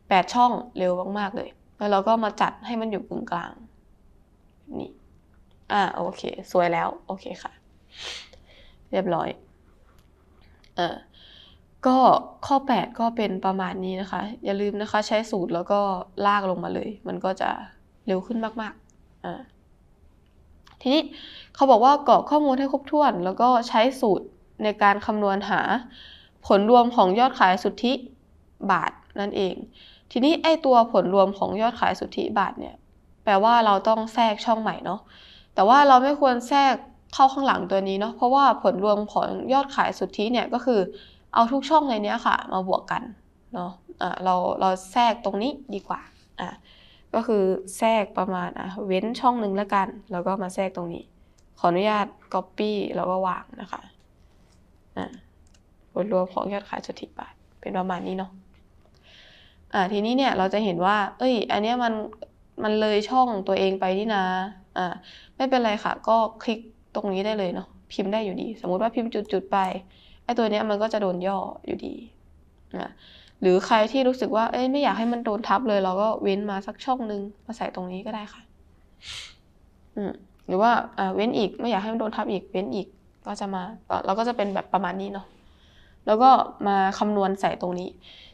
8ช่องเร็วมากๆเลย แล้วเราก็มาจัดให้มันอยู่กึงกลางนี่ อ่าโอเค สวยแล้วโอเคค่ะ เรียบร้อยเออก็ ข้อ 8 ก็เป็นประมาณนี้นะคะ อย่าลืมนะคะใช้สูตรแล้วก็ลากลงมาเลย มันก็จะเร็วขึ้นมากๆอ่าทีนี้เขาบอกว่ากรอกข้อมูลให้ครบถ้วน แล้วก็ใช้สูตรในการคำนวณหา ผลรวมของยอดขายสุทธิบาทนั่นเอง ทีนี้ไอตัวผลรวมของยอดขายสุทธิบาทเนี่ยแปลว่าเราต้องแทรกช่องใหม่เนาะแต่ว่าเราไม่ควรแทรกเข้าข้างหลังตัวนี้เนาะเพราะว่าผลรวมของยอดขายสุทธิเนี่ยก็คือเอาทุกช่องในนี้ค่ะมาบวกกันเนาะะเราเราแทรกตรงนี้ดีกว่า อ่ะ ก็คือแทรกประมาณอ่ะเว้นช่องหนึ่งแล้วกันแล้วก็มาแทรกตรงนี้ ขออนุญาต Copy แล้วก็วางนะคะ อ่ะรวมของยอดขายสุทธิบปเป็นประมาณนี้เนาะ อ่าทีนี้เนี่ยเราจะเห็นว่า เอ้ย อันเนี้ยมันมันเลยช่องตัวเองไปนี่นะ อ่า ไม่เป็นไรค่ะ ก็คลิกตรงนี้ได้เลยเนาะพิมพ์ได้อยู่ดี สมมุติว่าพิมพ์จุดๆไปไอ้ตัวเนี้ยมันก็จะโดนย่ออยู่ดีนะ หรือใครที่รู้สึกว่าเอ้ยไม่อยากให้มันโดนทับเลย เราก็เว้นมาสักช่องนึงมาใส่ตรงนี้ก็ได้ค่ะ อืมหรือว่าอ่าเว้นอีกไม่อยากให้มันโดนทับอีกเว้นอีกก็จะมา เราก็จะเป็นแบบประมาณนี้เนาะ แล้วก็มาคำนวณใส่ตรงนี้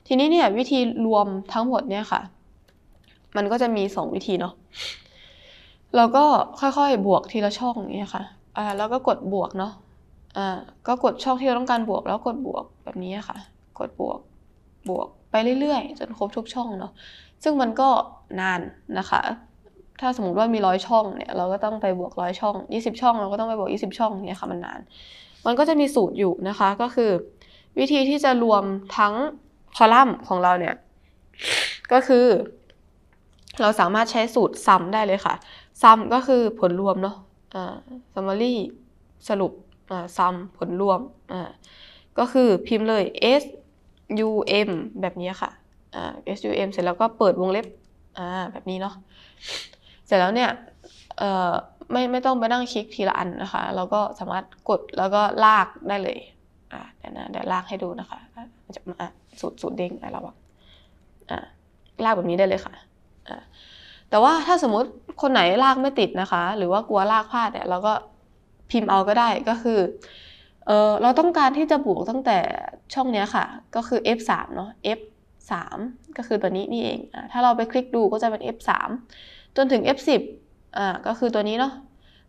ทีนี้เนี่ยวิธีรวมทั้งหมดเนี่ยค่ะ มันก็จะมีสองวิธีเนาะเราก็ค่อยๆบวกทีละช่องอย่างเงี้ยค่ะ อ่าแล้วก็กดบวกเนาะอ่ก็กดช่องที่เราต้องการบวกแล้วกดบวกแบบนี้ค่ะกดบวกบวกไปเรื่อยๆจนครบทุกช่องเนาะซึ่งมันก็นานนะคะ ถ้าสมมติว่ามีร้อยช่องเนี่ย เราก็ต้องไปบวกร้อยช่อง 20 ช่องเราก็ต้องไปบวก 20 ช่องเนี่ยค่ะมันนาน มันก็จะมีสูตรอยู่นะคะ ก็คือ วิธีที่จะรวมทั้งคอลัมน์ของเราเนี่ย ก็คือ เราสามารถใช้สูตรซ้ำได้เลยค่ะซ้ำก็คือผลรวมเนาะ summary สรุปซ้ำผลรวมอ่าก็คือพิมพ์เลย s u m แบบนี้ค่ะอ่า s u m เสร็จแล้วก็เปิดวงเล็บอ่าแบบนี้เนาะเสร็จแล้วเนี่ยเอ่อไม่ไม่ต้องไปนั่งคลิกทีละอันนะคะเราก็สามารถกดแล้วก็ลากได้เลยอ่าเดี๋ยวนะเดี๋ยวลากให้ดูนะคะจะมาสูตรสูตรเด้งอะไระวังอ่าลากแบบนี้ได้เลยค่ะอ่าแต่ว่าถ้าสมมติคนไหนลากไม่ติดนะคะ หรือว่ากลัวลากพลาดเนี่ยเราก็พิมพ์เอาก็ได้ก็คือเออเราต้องการที่จะบวกตั้งแต่ช่องนี้ค่ะ ก็คือ f3 เนาะ f3 ก็คือตัวนี้นี่เองอถ้าเราไปคลิกดูก็จะเป็น f3 จนถึง f10 อ่าก็คือตัวนี้เนาะ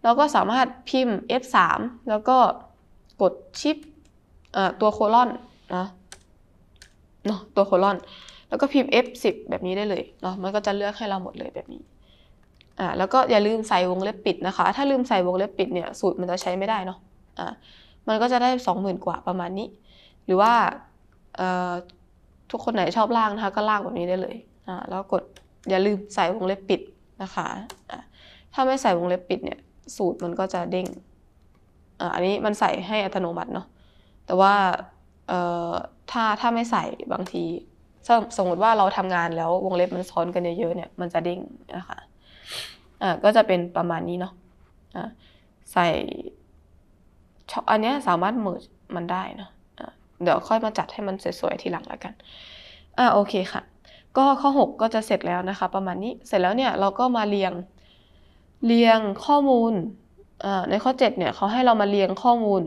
เราก็สามารถพิมพ์ f3 แล้วก็กดชิปเอ่อตัวโคลอนนะเนาะตัวโคลอนแล้วก็พิมพ์ f10 แบบนี้ได้เลยเนาะมันก็จะเลือกให้เราหมดเลยแบบนี้อ่าแล้วก็อย่าลืมใส่วงเล็บปิดนะคะ ถ้าลืมใส่วงเล็บปิดเนี่ยสูตรมันจะใช้ไม่ได้เนาะ อ่ามันก็จะได้20,000 กว่าประมาณนี้ หรือว่าทุกคนไหนชอบล่างนะคะก็ล่างแบบนี้ได้เลย อ่าแล้วกดอย่าลืมใส่วงเล็บปิดนะคะอ่าถ้าไม่ใส่วงเล็บปิดเนี่ยสูตรมันก็จะเด้งอ่าอันนี้มันใส่ให้อัตโนมัติเนาะ แต่ว่า เอ่อ ถ้าถ้าไม่ใส่บางที สมมติว่าเราทำงานแล้ววงเล็บมันซ้อนกันเยอะๆเนี่ยมันจะเด้งนะคะอก็จะเป็นประมาณนี้เนาะอ่ชใส่อันนี้สามารถเมิร์จมันได้เนาะะเดี๋ยวค่อยมาจัดให้มันสวยๆทีหลังแล้วกันอ่าโอเคค่ะ ก็ข้อ 6 ก็จะเสร็จแล้วนะคะประมาณนี้เสร็จแล้วเนี่ยเราก็มาเรียงเรียงข้อมูลในข้อ 7 เนี่ยเขาให้เรามาเรียงข้อมูล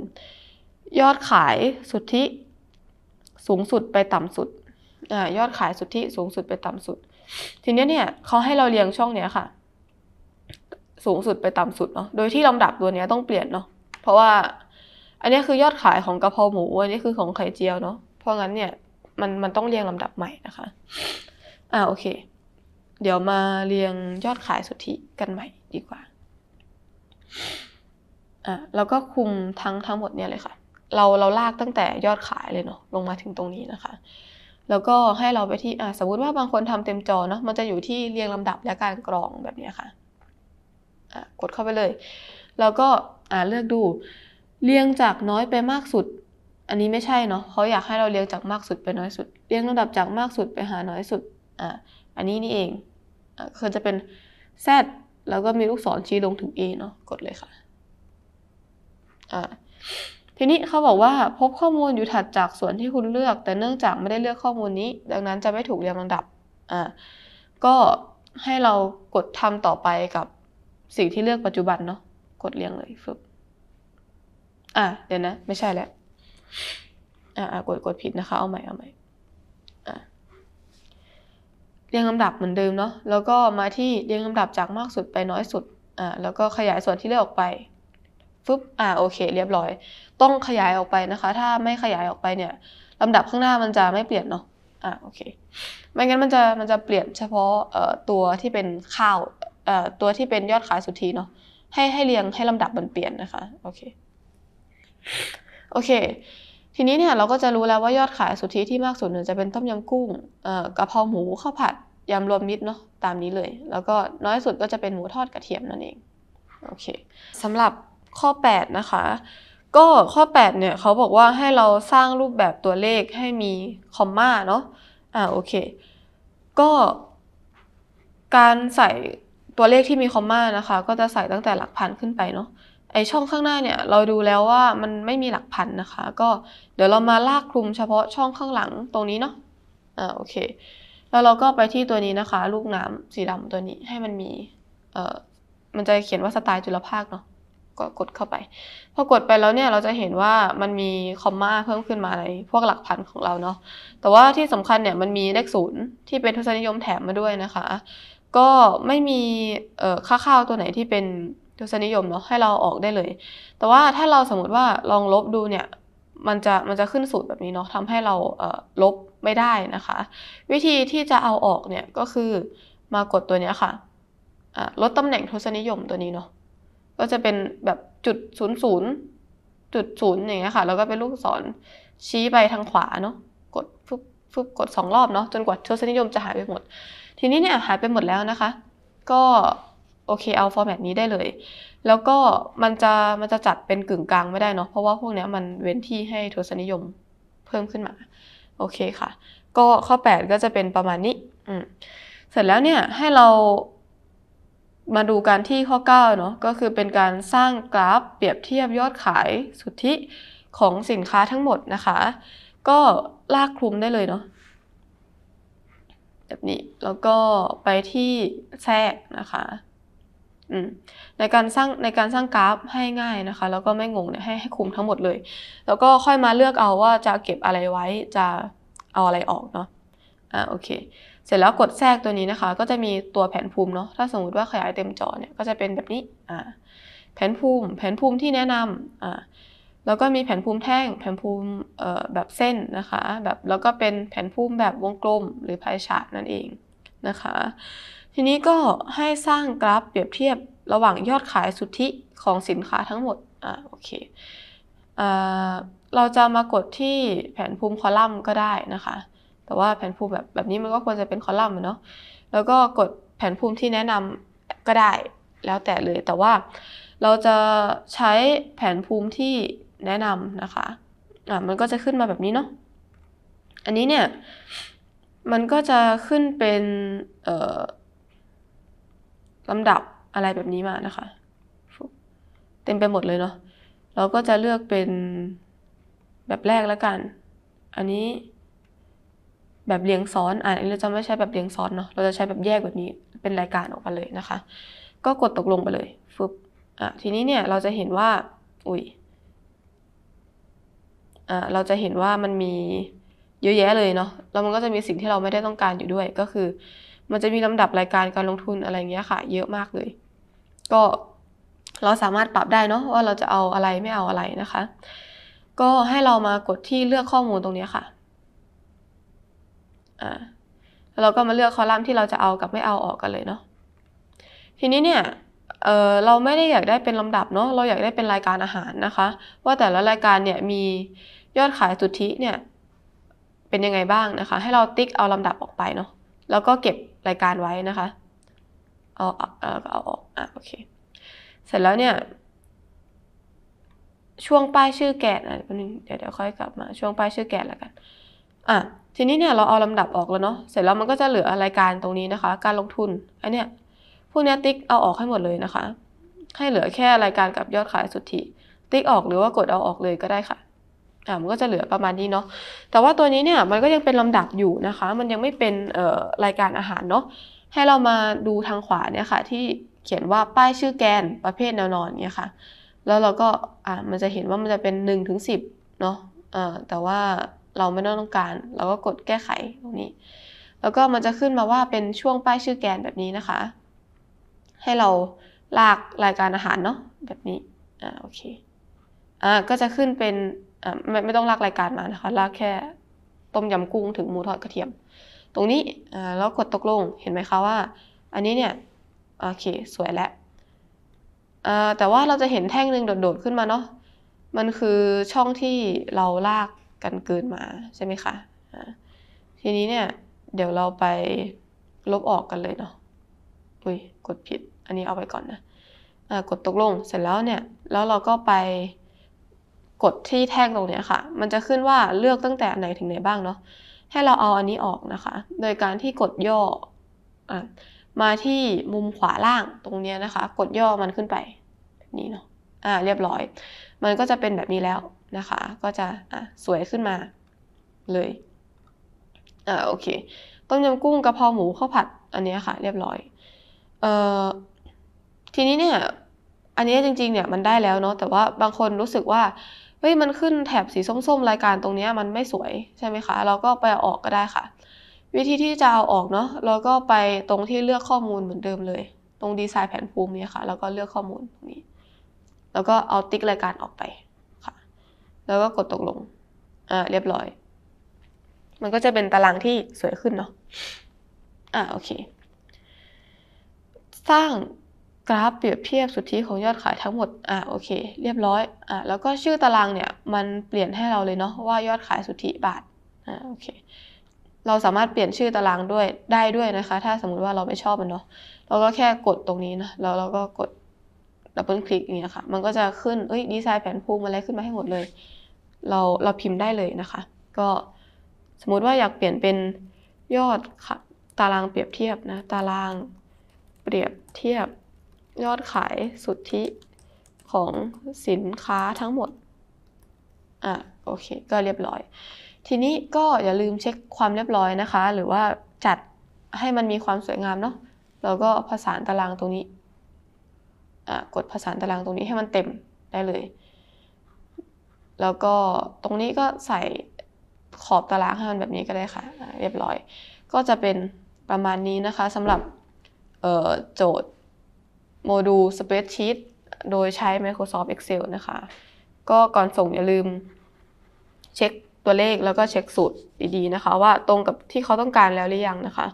ยอดขายสุทธิสูงสุดไปต่ำสุดอยอดขายสุทธิสูงสุดไปต่ำสุด ทีนี้เนี่ยเขาให้เราเรียงช่องเนี้ยค่ะสูงสุดไปต่ำสุดเนาะ โดยที่ลำดับตัวเนี้ยต้องเปลี่ยนเนาะ เพราะว่า อันนี้คือยอดขายของกระเพราหมู อันนี้คือของไข่เจียวเนาะ เพราะงั้นเนี่ยมันมันต้องเรียงลำดับใหม่นะคะ อ่าโอเค เดี๋ยวมาเรียงยอดขายสุทธิกันใหม่ดีกว่า อ่าแล้วก็คุมทั้งทั้งหมดเนี่ยเลยค่ะ เราเราลากตั้งแต่ยอดขายเลยเนาะลงมาถึงตรงนี้นะคะ แล้วก็ให้เราไปที่อ่าสมมติว่าบางคนทำเต็มจอเนาะ มันจะอยู่ที่เรียงลำดับและการกรองแบบนี้ค่ะกดเข้าไปเลย แล้วก็เลือกดู เรียงจากน้อยไปมากสุด อันนี้ไม่ใช่เนาะเขาอยากให้เราเรียงจากมากสุดไปน้อยสุด เรียงลำดับจากมากสุดไปหาน้อยสุดอ่าอันนี้นี่เองอ่คือจะเป็น z แล้วก็มีลูกศรชี้ลงถึง a เนาะ กดเลยค่ะอ่าทีนี้เขาบอกว่าพบข้อมูลอยู่ถัดจากส่วนที่คุณเลือก แต่เนื่องจากไม่ได้เลือกข้อมูลนี้ ดังนั้นจะไม่ถูกเรียงลำดับอ่าก็ให้เรากดทำต่อไปกับสิ่งที่เลือกปัจจุบันเนาะกดเรียงเลยฟึบอ่ะเดี๋ยวนะไม่ใช่แล้วอ่ากดกดผิดนะคะ เอาใหม่เอาใหม่อ่ะเรียงลำดับเหมือนเดิมเนาะแล้วก็มาที่เรียงลำดับจากมากสุดไปน้อยสุดอ่ะแล้วก็ขยายส่วนที่เลือกออกไปฟึบอ่ะโอเคเรียบร้อย ต้องขยายออกไปนะคะ ถ้าไม่ขยายออกไปเนี่ยลำดับข้างหน้ามันจะไม่เปลี่ยนเนาะอ่ะโอเคไม่งั้นมันจะมันจะเปลี่ยนเฉพาะตัวที่เป็นข้าวตัวที่เป็นยอดขายสุทธิเนาะให้ให้เรียงให้ลำดับมันเปลี่ยนนะคะโอเคโอเคทีนี้เนี่ยเราก็จะรู้แล้วว่ายอดขายสุทธิที่มากสุดเนี่ยจะเป็นต้มยำกุ้งกระเพราหมูข้าวผัดยำรวมมิตรเนาะตามนี้เลย แล้วก็น้อยสุดก็จะเป็นหมูทอดกระเทียมนั่นเองโอเคสำหรับข้อ8นะคะก็ข้อ8เนี่ยเขาบอกว่าให้เราสร้างรูปแบบตัวเลขให้มีคอมมาเนาะอ่าโอเคก็ การใส่ตัวเลขที่มีคอมมานะคะก็จะใส่ตั้งแต่หลักพันขึ้นไปเนาะไอช่องข้างหน้าเนี่ยเราดูแล้วว่ามันไม่มีหลักพันนะคะ ก็เดี๋ยวเรามาลากคลุมเฉพาะช่องข้างหลังตรงนี้เนาะอ่าโอเคแล้วเราก็ไปที่ตัวนี้นะคะ ลูกน้ำสีดำตัวนี้ให้มันมีเอ่อมันจะเขียนว่าสไตล์จุลภาคเนาะก็กดเข้าไปพอกดไปแล้วเนี่ยเราจะเห็นว่ามันมีคอมมาเพิ่มขึ้นมาในพวกหลักพันของเราเนาะแต่ว่าที่สำคัญเนี่ยมันมีเลขศูนย์ที่เป็นทศนิยมแถมมาด้วยนะคะก็ไม่มีค่าข้าวตัวไหนที่เป็นทศนิยมเนาะให้เราออกได้เลย แต่ว่าถ้าเราสมมติว่าลองลบดูเนี่ยมันจะมันจะขึ้นสูตรแบบนี้เนาะทำให้เราลบไม่ได้นะคะ วิธีที่จะเอาออกเนี่ยก็คือมากดตัวนี้ค่ะ ลดตำแหน่งทศนิยมตัวนี้เนาะก็จะเป็นแบบจุดศูนย์ศูนย์จุดศูนย์อย่างเงี้ยค่ะแล้วก็เป็นลูกศรชี้ไปทางขวาเนาะกดฟึบฟึบกดสองรอบเนาะจนกว่าทศนิยมจะหายไปหมดทีนี้เนี่ยหายไปหมดแล้วนะคะ ก็โอเคเอาฟอร์แมตนี้ได้เลย แล้วก็มันจะมันจะจัดเป็นกึ่งกลางไม่ได้เนาะ เพราะว่าพวกเนี้ยมันเว้นที่ให้ทศนิยมเพิ่มขึ้นมา โอเคค่ะ ก็ข้อ 8 ก็จะเป็นประมาณนี้อืมเสร็จแล้วเนี่ยให้เรา มาดูการที่ข้อ9เนาะ ก็คือเป็นการสร้างกราฟ เปรียบเทียบยอดขายสุทธิของสินค้าทั้งหมดนะคะ ก็ลากคลุมได้เลยเนาะแบบนี้แล้วก็ไปที่แทรกนะคะในการสร้างในการสร้างกราฟให้ง่ายนะคะแล้วก็ไม่งงเนี่ยให้ให้คุมทั้งหมดเลย แล้วก็ค่อยมาเลือกเอาว่าจะเก็บอะไรไว้จะเอาอะไรออกเนาะอ่าโอเคเสร็จแล้วกดแทรกตัวนี้นะคะ ก็จะมีตัวแผนภูมิเนาะถ้าสมมติว่าขยายเต็มจอเนี่ยก็จะเป็นแบบนี้อ่าแผนภูมิ แผนภูมิที่แนะนำอ่าแล้วก็มีแผนภูมิแท่ง แผนภูมิแบบเส้นนะคะ แบบแล้วก็เป็นแผนภูมิแบบวงกลม หรือพายชาร์ตนั่นเองนะคะ ทีนี้ก็ให้สร้างกราฟเปรียบเทียบระหว่างยอดขายสุทธิของสินค้าทั้งหมด อ่าโอเคอ่าเราจะมากดที่แผนภูมิคอลัมน์ก็ได้นะคะ แต่ว่าแผนภูมิแบบแบบนี้มันก็ควรจะเป็นคอลัมน์เนาะ แล้วก็กดแผนภูมิที่แนะนำก็ได้ แล้วแต่เลย แต่ว่าเราจะใช้แผนภูมิที่แนะนำนะคะ อ่ามันก็จะขึ้นมาแบบนี้เนาะ อันนี้เนี่ย มันก็จะขึ้นเป็น เอ่อลำดับอะไรแบบนี้มานะคะ เต็มไปหมดเลยเนาะ เราก็จะเลือกเป็นแบบแรกแล้วกัน อันนี้ แบบเรียงซ้อน อ่านเราจะไม่ใช้แบบเรียงซ้อนเนาะ เราจะใช้แบบแยกแบบนี้ เป็นรายการออกมาเลยนะคะ ก็กดตกลงไปเลย ฟึบอ่ะทีนี้เนี่ยเราจะเห็นว่า อุ้ยเราจะเห็นว่ามันมีเยอะแยะเลยเนาะแล้วมันก็จะมีสิ่งที่เราไม่ได้ต้องการอยู่ด้วย ก็คือมันจะมีลำดับรายการการลงทุนอะไรเงี้ยค่ะ เยอะมากเลย ก็เราสามารถปรับได้เนาะว่าเราจะเอาอะไรไม่เอาอะไรนะคะ ก็ให้เรามากดที่เลือกข้อมูลตรงนี้ค่ะอ่าเราก็มาเลือกคอลัมน์ที่เราจะเอากับไม่เอาออกกันเลยเนาะทีนี้เนี่ยเออเราไม่ได้อยากได้เป็นลำดับเนาะเราอยากได้เป็นรายการอาหารนะคะ ว่าแต่ละรายการเนี่ยมียอดขายสุทธิเนี่ยเป็นยังไงบ้างนะคะ ให้เราติ๊กเอาลำดับออกไปเนาะแล้วก็เก็บรายการไว้นะคะเอาเอาเอาออกอ่ะโอเคเสร็จแล้วเนี่ย ช่วงป้ายชื่อแกะน่ะเดี๋ยวเดี๋ยวค่อยกลับมาช่วงป้ายชื่อแกะแล้วกันอ่ะทีนี้เนี่ยเราเอาลำดับออกแล้วเนาะเสร็จแล้วมันก็จะเหลือรายการตรงนี้นะคะ การลงทุนอันเนี้ยพวกนี้ติ๊กเอาออกให้หมดเลยนะคะ ให้เหลือแค่รายการกับยอดขายสุทธิ ติ๊กออกหรือว่ากดเอาออกเลยก็ได้ค่ะอ่ามันก็จะเหลือประมาณนี้เนาะ แต่ว่าตัวนี้เนี่ยมันก็ยังเป็นลำดับอยู่นะคะ มันยังไม่เป็นรายการอาหารเนาะ ให้เรามาดูทางขวาเนี่ยค่ะ ที่เขียนว่าป้ายชื่อแกนประเภทแนวนอนเนี่ยค่ะ แล้วเราก็อ่ามันจะเห็นว่ามันจะเป็น1นถึงสิเนาะอ่าแต่ว่าเราไม่ต้องการ เราก็กดแก้ไขตรงนี้ แล้วก็มันจะขึ้นมาว่าเป็นช่วงป้ายชื่อแกนแบบนี้นะคะ ให้เราลากรายการอาหารเนาะแบบนี้ อ่าโอเค อ่าก็จะขึ้นเป็นไม่ไม่ต้องลากรายการมานะคะลากแค่ต้มยำกุ้ง ถึงหมูทอดกระเทียม ตรงนี้แล้วกดตกลงเห็นไหมคะว่า อันนี้เนี่ยโอเคสวยแล้วแต่ว่าเราจะเห็นแท่งหนึ่งโดดๆขึ้นมาเนาะมันคือช่องที่เราลากกันเกินมา ใช่ไหมคะทีนี้เนี่ย เดี๋ยวเราไปลบออกกันเลยเนาะอุ้ยกดผิดอันนี้เอาไปก่อนนะะกดตกลงเสร็จแล้วเนี่ยแล้วเราก็ไปกดที่แท่งตรงนี้ค่ะ มันจะขึ้นว่าเลือกตั้งแต่ไหนถึงไหนบ้างเนาะ ให้เราเอาอันนี้ออกนะคะ โดยการที่กดย่ออมาที่มุมขวาล่างตรงนี้นะคะ กดย่อมันขึ้นไปนี่เนาะ อ่าเรียบร้อย มันก็จะเป็นแบบนี้แล้วนะคะ ก็จะอ่ะสวยขึ้นมาเลย อ่าโอเค ต้มยำกุ้งกระเพราหมูข้าวผัดอันนี้ค่ะเรียบร้อย เอ่อทีนี้เนี่ย อันนี้จริงๆเนี่ยมันได้แล้วเนาะ แต่ว่าบางคนรู้สึกว่าเฮ้ยมันขึ้นแถบสีส้มๆรายการตรงนี้มันไม่สวยใช่ไหมคะ เราก็ไปออกก็ได้ค่ะ วิธีที่จะเอาออกเนาะเราก็ไปตรงที่เลือกข้อมูลเหมือนเดิมเลย ตรงดีไซน์แผนภูมิเนี่ยค่ะแล้วก็เลือกข้อมูลตรงนี้แล้วก็เอาติ๊กรายการออกไปค่ะแล้วก็กดตกลงอ่าเรียบร้อย มันก็จะเป็นตารางที่สวยขึ้นเนาะอ่าโอเคสร้างกราฟเปรียบเทียบสุทธิของยอดขายทั้งหมด อ่ะโอเคเรียบร้อย อ่ะแล้วก็ชื่อตารางเนี่ยมันเปลี่ยนให้เราเลยเนาะว่ายอดขายสุทธิบาท อ่ะโอเคเราสามารถเปลี่ยนชื่อตารางด้วยได้ด้วยนะคะถ้าสมมุติว่าเราไม่ชอบมันเนาะเราก็แค่กดตรงนี้นะแล้วเราก็กดดับเบิลคลิกอย่างเงี้ยค่ะมันก็จะขึ้น เอ้ยดีไซน์แผนภูมิอะไรขึ้นมาให้หมดเลย เราเราพิมพ์ได้เลยนะคะก็สมมุติว่าอยากเปลี่ยนเป็นยอดค่ะตารางเปรียบเทียบนะตารางเปรียบเทียบยอดขายสุทธิของสินค้าทั้งหมด อ่ะโอเคก็เรียบร้อย ทีนี้ก็อย่าลืมเช็คความเรียบร้อยนะคะ หรือว่าจัดให้มันมีความสวยงามเนาะแล้วก็ผสานตารางตรงนี้ อ่ะกดผสานตารางตรงนี้ให้มันเต็มได้เลย แล้วก็ตรงนี้ก็ใส่ขอบตารางให้มันแบบนี้ก็ได้ค่ะ เรียบร้อย ก็จะเป็นประมาณนี้นะคะสำหรับโจทย์โมดูล Spreadsheet โดยใช้ Microsoft Excel นะคะ ก็ก่อนส่งอย่าลืมเช็คตัวเลขแล้วก็เช็คสูตรดีๆนะคะ ว่าตรงกับที่เขาต้องการแล้วหรือยังนะคะ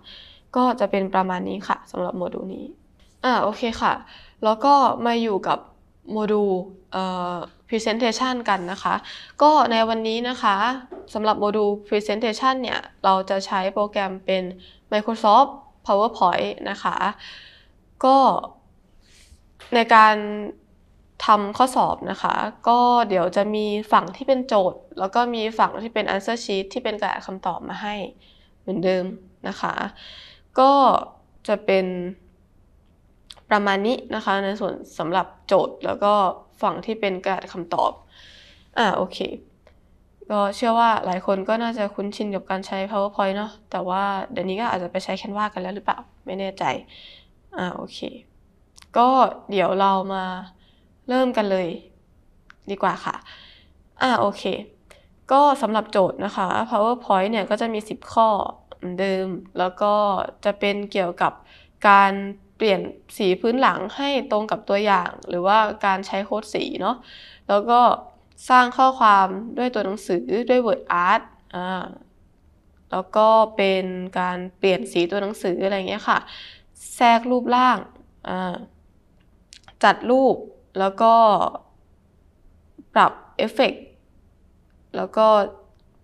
ก็จะเป็นประมาณนี้ค่ะสำหรับโมดูลนี้ อ่า โอเคค่ะ แล้วก็มาอยู่กับ โมดูล Presentation กันนะคะ ก็ในวันนี้นะคะสำหรับโมดูล Presentation เนี่ย เราจะใช้โปรแกรมเป็น Microsoft PowerPoint นะคะ ก็ในการทำข้อสอบนะคะ ก็เดี๋ยวจะมีฝั่งที่เป็นโจทย์ แล้วก็มีฝั่งที่เป็น answer sheet ที่เป็นกระดาษคำตอบมาให้เหมือนเดิมนะคะ ก็จะเป็นประมาณนี้นะคะในส่วนสำหรับโจทย์ แล้วก็ฝั่งที่เป็นกระดาษคำตอบอ่าโอเคก็เชื่อว่าหลายคนก็น่าจะคุ้นชินกับการใช้ PowerPoint เนาะแต่ว่าเดี๋ยวนี้ก็อาจจะไปใช้ Canva กันแล้วหรือเปล่าไม่แน่ใจอ่าโอเคก็เดี๋ยวเรามาเริ่มกันเลย ดีกว่าค่ะ อ่าโอเค ก็สำหรับโจทย์นะคะ PowerPoint เนี่ย ก็จะมี 10 ข้อเดิม แล้วก็จะเป็นเกี่ยวกับการเปลี่ยนสีพื้นหลังให้ตรงกับตัวอย่าง หรือว่าการใช้โค้ดสีเนาะ แล้วก็สร้างข้อความด้วยตัวหนังสือด้วย Word Art อ่าแล้วก็เป็นการเปลี่ยนสีตัวหนังสืออะไรเงี้ยค่ะ แทรกรูปร่างอ่าจัดรูปแล้วก็ปรับเอฟเฟกแล้วก็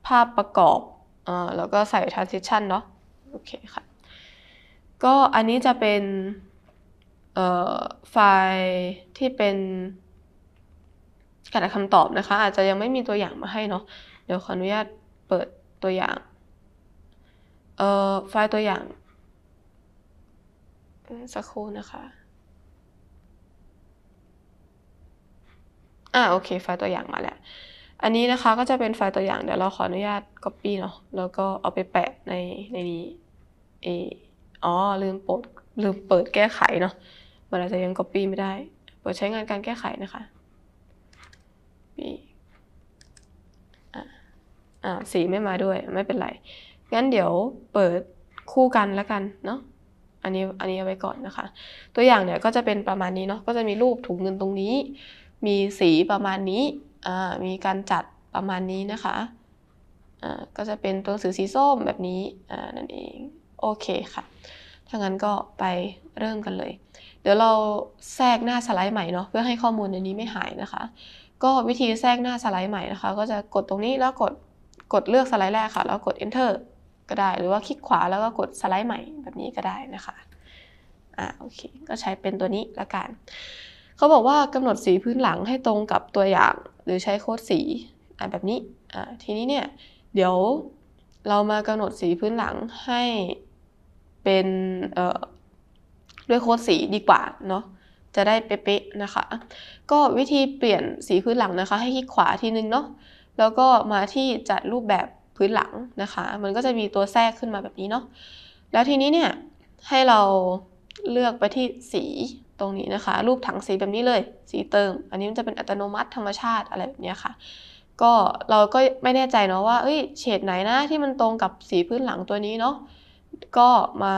ภาพประกอบอ่าแล้วก็ใส่ transition เนาะโอเคค่ะก็อันนี้จะเป็นไฟล์ที่เป็นกระดาษคำตอบนะคะ อาจจะยังไม่มีตัวอย่างมาให้เนาะเดี๋ยวขออนุญาตเปิดตัวอย่าง ไฟล์ตัวอย่าง สักครู่นะคะอ่าโอเคไฟล์ตัวอย่างมาแล้ว อันนี้นะคะก็จะเป็นไฟล์ตัวอย่างเดี๋ยวเราขออนุญาต Copy เนาะแล้วก็เอาไปแปะในในนี้เออ๋อลืมปิดลืมเปิดแก้ไขเนาะมันอาจจะยัง Copy ไม่ได้ เปิดใช้งานการแก้ไขนะคะีอ่าสีไม่มาด้วยไม่เป็นไรงั้นเดี๋ยวเปิดคู่กันแล้วกันเนาะอันนี้อันนี้เอาไว้ก่อนนะคะตัวอย่างเนี่ยก็จะเป็นประมาณนี้เนาะก็จะมีรูปถุงเงินตรงนี้มีสีประมาณนี้ มีการจัดประมาณนี้นะคะ ก็จะเป็นตัวสือสีส้มแบบนี้นั่นเองโอเคค่ะ ถ้างั้นก็ไปเริ่มกันเลย เดี๋ยวเราแทรกหน้าสไลด์ใหม่เนาะเพื่อให้ข้อมูลในนี้ไม่หายนะคะ ก็วิธีแทรกหน้าสไลด์ใหม่นะคะก็จะกดตรงนี้แล้วกดกดเลือกสไลด์แรกค่ะ แล้วกด enter ก็ได้หรือว่าคลิกขวาแล้วก็กดสไลด์ใหม่แบบนี้ก็ได้นะคะ อ่าโอเคก็ใช้เป็นตัวนี้ละกันเขาบอกว่ากำหนดสีพื้นหลังให้ตรงกับตัวอย่างหรือใช้โค้ดสีอ่าแบบนี้อ่าทีนี้เนี่ยเดี๋ยวเรามากำหนดสีพื้นหลังให้เป็นเอ่อด้วยโค้ดสีดีกว่าเนาะจะได้เป๊ะๆนะคะ ก็วิธีเปลี่ยนสีพื้นหลังนะคะ ให้คลิกขวาทีนึงเนาะแล้วก็มาที่จัดรูปแบบพื้นหลังนะคะ มันก็จะมีตัวแทรกขึ้นมาแบบนี้เนาะแล้วทีนี้เนี่ยให้เราเลือกไปที่สีตรงนี้นะคะรูปถังสีแบบนี้เลยสีเติม อันนี้มันจะเป็นอัตโนมัติธรรมชาติอะไรแบบนี้ค่ะก็เราก็ไม่แน่ใจเนาะว่าเอ้ยเฉดไหนนะที่มันตรงกับสีพื้นหลังตัวนี้เนาะก็มา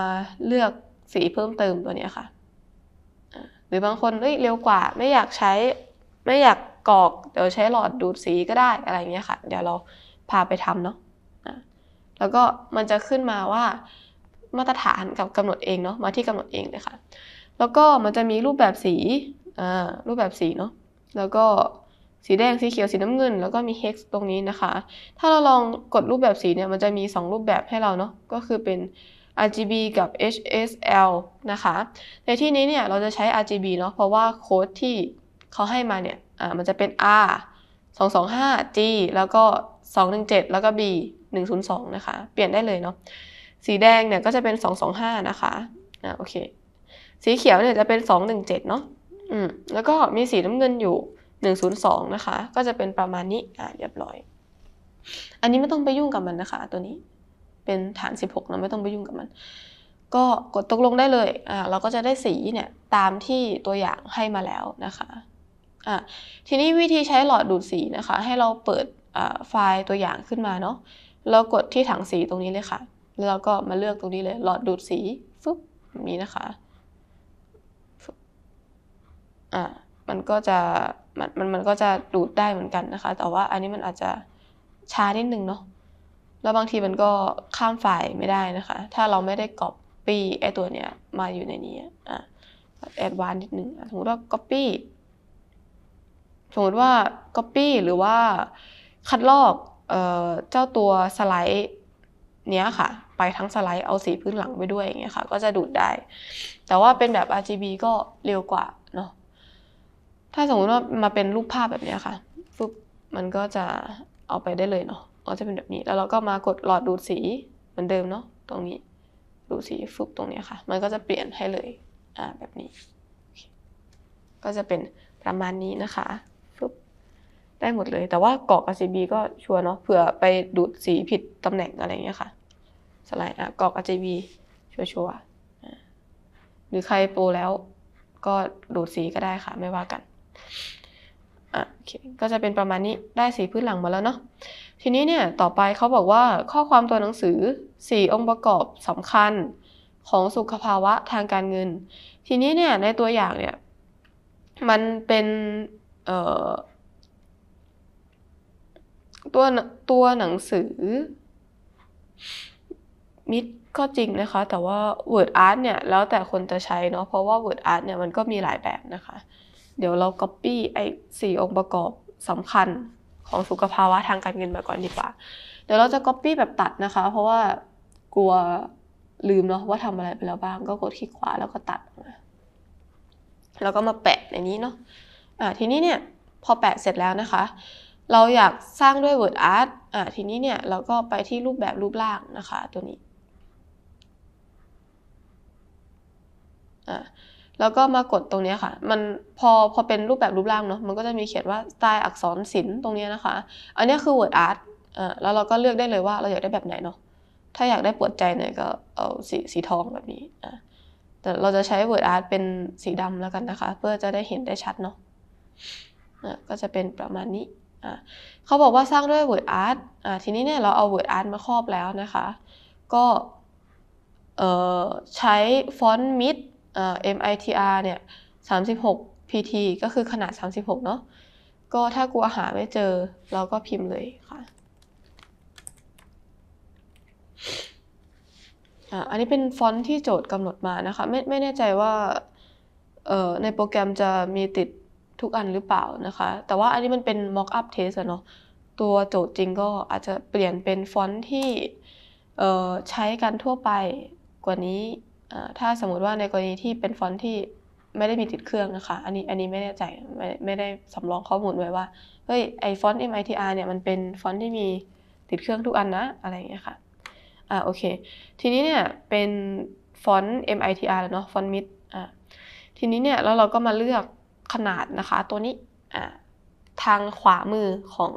เลือกสีเพิ่มเติมตัวนี้ค่ะหรือบางคนเอ้ยเร็วกว่าไม่อยากใช้ไม่อยากกรอก เดี๋ยวใช้หลอดดูดสีก็ได้อะไรเงี้ยค่ะเดี๋ยวเราพาไปทำเนาะแล้วก็มันจะขึ้นมาว่า มาตรฐานกับกำหนดเองเนาะมาที่กำหนดเองเลยค่ะแล้วก็มันจะมีรูปแบบสีอ่ารูปแบบสีเนาะ แล้วก็สีแดง สีเขียวสีน้ำเงิน แล้วก็มี hex ตรงนี้นะคะ ถ้าเราลองกดรูปแบบสีเนี่ย มันจะมี 2 รูปแบบให้เราเนาะ ก็คือเป็น RGB กับ HSL นะคะ ในที่นี้เนี่ย เราจะใช้ RGB เนาะ เพราะว่าโค้ดที่เขาให้มาเนี่ย อ่า มันจะเป็น R 225G แล้วก็ 217 แล้วก็ B 102นะคะ เปลี่ยนได้เลยเนาะ สีแดงเนี่ย ก็จะเป็น 225 นะคะ อ่าโอเคสีเขียวเนี่ยจะเป็น217เนาะ อืมแล้วก็มีสีน้ำเงินอยู่102นะคะ ก็จะเป็นประมาณนี้ อ่า เรียบร้อย อันนี้ไม่ต้องไปยุ่งกับมันนะคะ ตัวนี้ เป็นฐาน16เราไม่ต้องไปยุ่งกับมัน ก็กดตกลงได้เลย อ่า เราก็จะได้สีเนี่ยตามที่ตัวอย่างให้มาแล้วนะคะ อ่าทีนี้วิธีใช้หลอดดูดสีนะคะ ให้เราเปิด อ่า ไฟล์ตัวอย่างขึ้นมาเนาะเรากดที่ถังสีตรงนี้เลยค่ะ แล้วก็มาเลือกตรงนี้เลย หลอดดูดสีฟึบแบบนี้นะคะ่ะมันก็จะมันมันมันก็จะดูดได้เหมือนกันนะคะ แต่ว่าอันนี้มันอาจจะ ช้านิดนึงเนาะแล้วบางทีมันก็ข้ามฝ่ายไม่ได้นะคะ ถ้าเราไม่ได้กอบปี้ไอตัวเนี้ยมาอยู่ในนี้อ่ะแอดวานนิดนึงสมมติว่าก๊อปปี้สมมติว่าก๊อปปี้หรือว่าคัดลอกเอ่อเจ้าตัวสไลด์เนี้ยค่ะไปทั้งสไลด์เอาสีพื้นหลังไปด้วยอย่างเงี้ยค่ะก็จะดูดได้ แต่ว่าเป็นแบบ RGB ก็เร็วกว่าถ้าสมมติว่ามาเป็นรูปภาพแบบนี้ค่ะปุ๊บ มันก็จะเอาไปได้เลยเนาะ ก็จะเป็นแบบนี้ แล้วเราก็มากดหลอดดูดสีเหมือนเดิมเนาะ ตรงนี้ ดูดสีฟุบตรงนี้ค่ะ มันก็จะเปลี่ยนให้เลยอ่าแบบนี้ ก็จะเป็นประมาณนี้นะคะฟุบได้หมดเลย แต่ว่ากรอก RGB ก็ชัวร์เนาะ เผื่อไปดูดสีผิดตำแหน่งอะไรเงี้ยค่ะ สไลด์อ่ะกรอก r J b ชัวร์ชัวหรือใครโปรแล้วก็ดูดสีก็ได้ค่ะ ไม่ว่ากันอ่ะโอเคก็จะเป็นประมาณนี้ได้สีพื้นหลังมาแล้วเนาะทีนี้เนี่ยต่อไปเขาบอกว่าข้อความตัวหนังสือ4องค์ประกอบสำคัญของสุขภาวะทางการเงิน ทีนี้เนี่ยในตัวอย่างเนี่ยมันเป็นตัวตัวหนังสือมิดก็จริงนะคะแต่ว่า Word Art เนี่ยแล้วแต่คนจะใช้เนาะเพราะว่า Word Art เนี่ยมันก็มีหลายแบบนะคะเดี๋ยวเรา copy ไอ้สี่องค์ประกอบสำคัญของสุขภาวะทางการเงินมาก่อนดีกว่าเดี๋ยวเราจะ copy แบบตัดนะคะ เพราะว่ากลัวลืมเนาะว่าทำอะไรไปแล้วบ้าง ก็กดคลิกขวาแล้วก็ตัดออกมาแล้วก็มาแปะในนี้เนาะ อ่าทีนี้เนี่ยพอแปะเสร็จแล้วนะคะเราอยากสร้างด้วย Word Art อ่าทีนี้เนี่ยเราก็ไปที่รูปแบบรูปร่างนะคะตัวนี้ อ่าแล้วก็มากดตรงนี้ค่ะ มันพอพอเป็นรูปแบบรูปร่างเนาะ มันก็จะมีเขียนว่าสไตล์อักษรศิลป์ตรงนี้นะคะ อันนี้คือ word art อ่าแล้วเราก็เลือกได้เลยว่าเราอยากได้แบบไหนเนาะ ถ้าอยากได้ปวดใจเนี่ยก็เอาสีสีทองแบบนี้ อ่าแต่เราจะใช้ word art เป็นสีดำแล้วกันนะคะ เพื่อจะได้เห็นได้ชัดเนาะะก็จะเป็นประมาณนี้เขาบอกว่าสร้างด้วย word art ทีนี้เนี่ยเราเอา word art มาครอบแล้วนะคะ ก็ใช้ฟอนต์มิด MITR เนี่ย36 PT ก็คือขนาด 36 เนาะ ก็ถ้ากลัวหาไม่เจอเราก็พิมพ์เลยค่ะ อันนี้เป็นฟอนต์ที่โจทย์กำหนดมานะคะไม่ไม่แน่ใจว่าในโปรแกรมจะมีติดทุกอันหรือเปล่านะคะ แต่ว่าอันนี้มันเป็น mock up test เนาะ ตัวโจทย์จริงก็อาจจะเปลี่ยนเป็นฟอนต์ที่ใช้กันทั่วไปกว่านี้ถ้าสมมุติว่าในกรณีที่เป็นฟอนต์ที่ไม่ได้มีติดเครื่องนะคะ อันนี้อันนี้ไม่แน่ใจไม่ไม่ได้สำรองข้อมูลไว้ว่า เฮ้ยไอฟอนต์ MITR เนี่ยมันเป็นฟอนต์ที่มีติดเครื่องทุกอันนะอะไรอย่างเงี้ยค่ะ อ่าโอเค ทีนี้เนี่ยเป็นฟอนต์ MITR แล้วเนาะ ฟอนต์มิด อ่า ทีนี้เนี่ยแล้วเราก็มาเลือกขนาดนะคะตัวนี้ อ่า ทางขวามือของ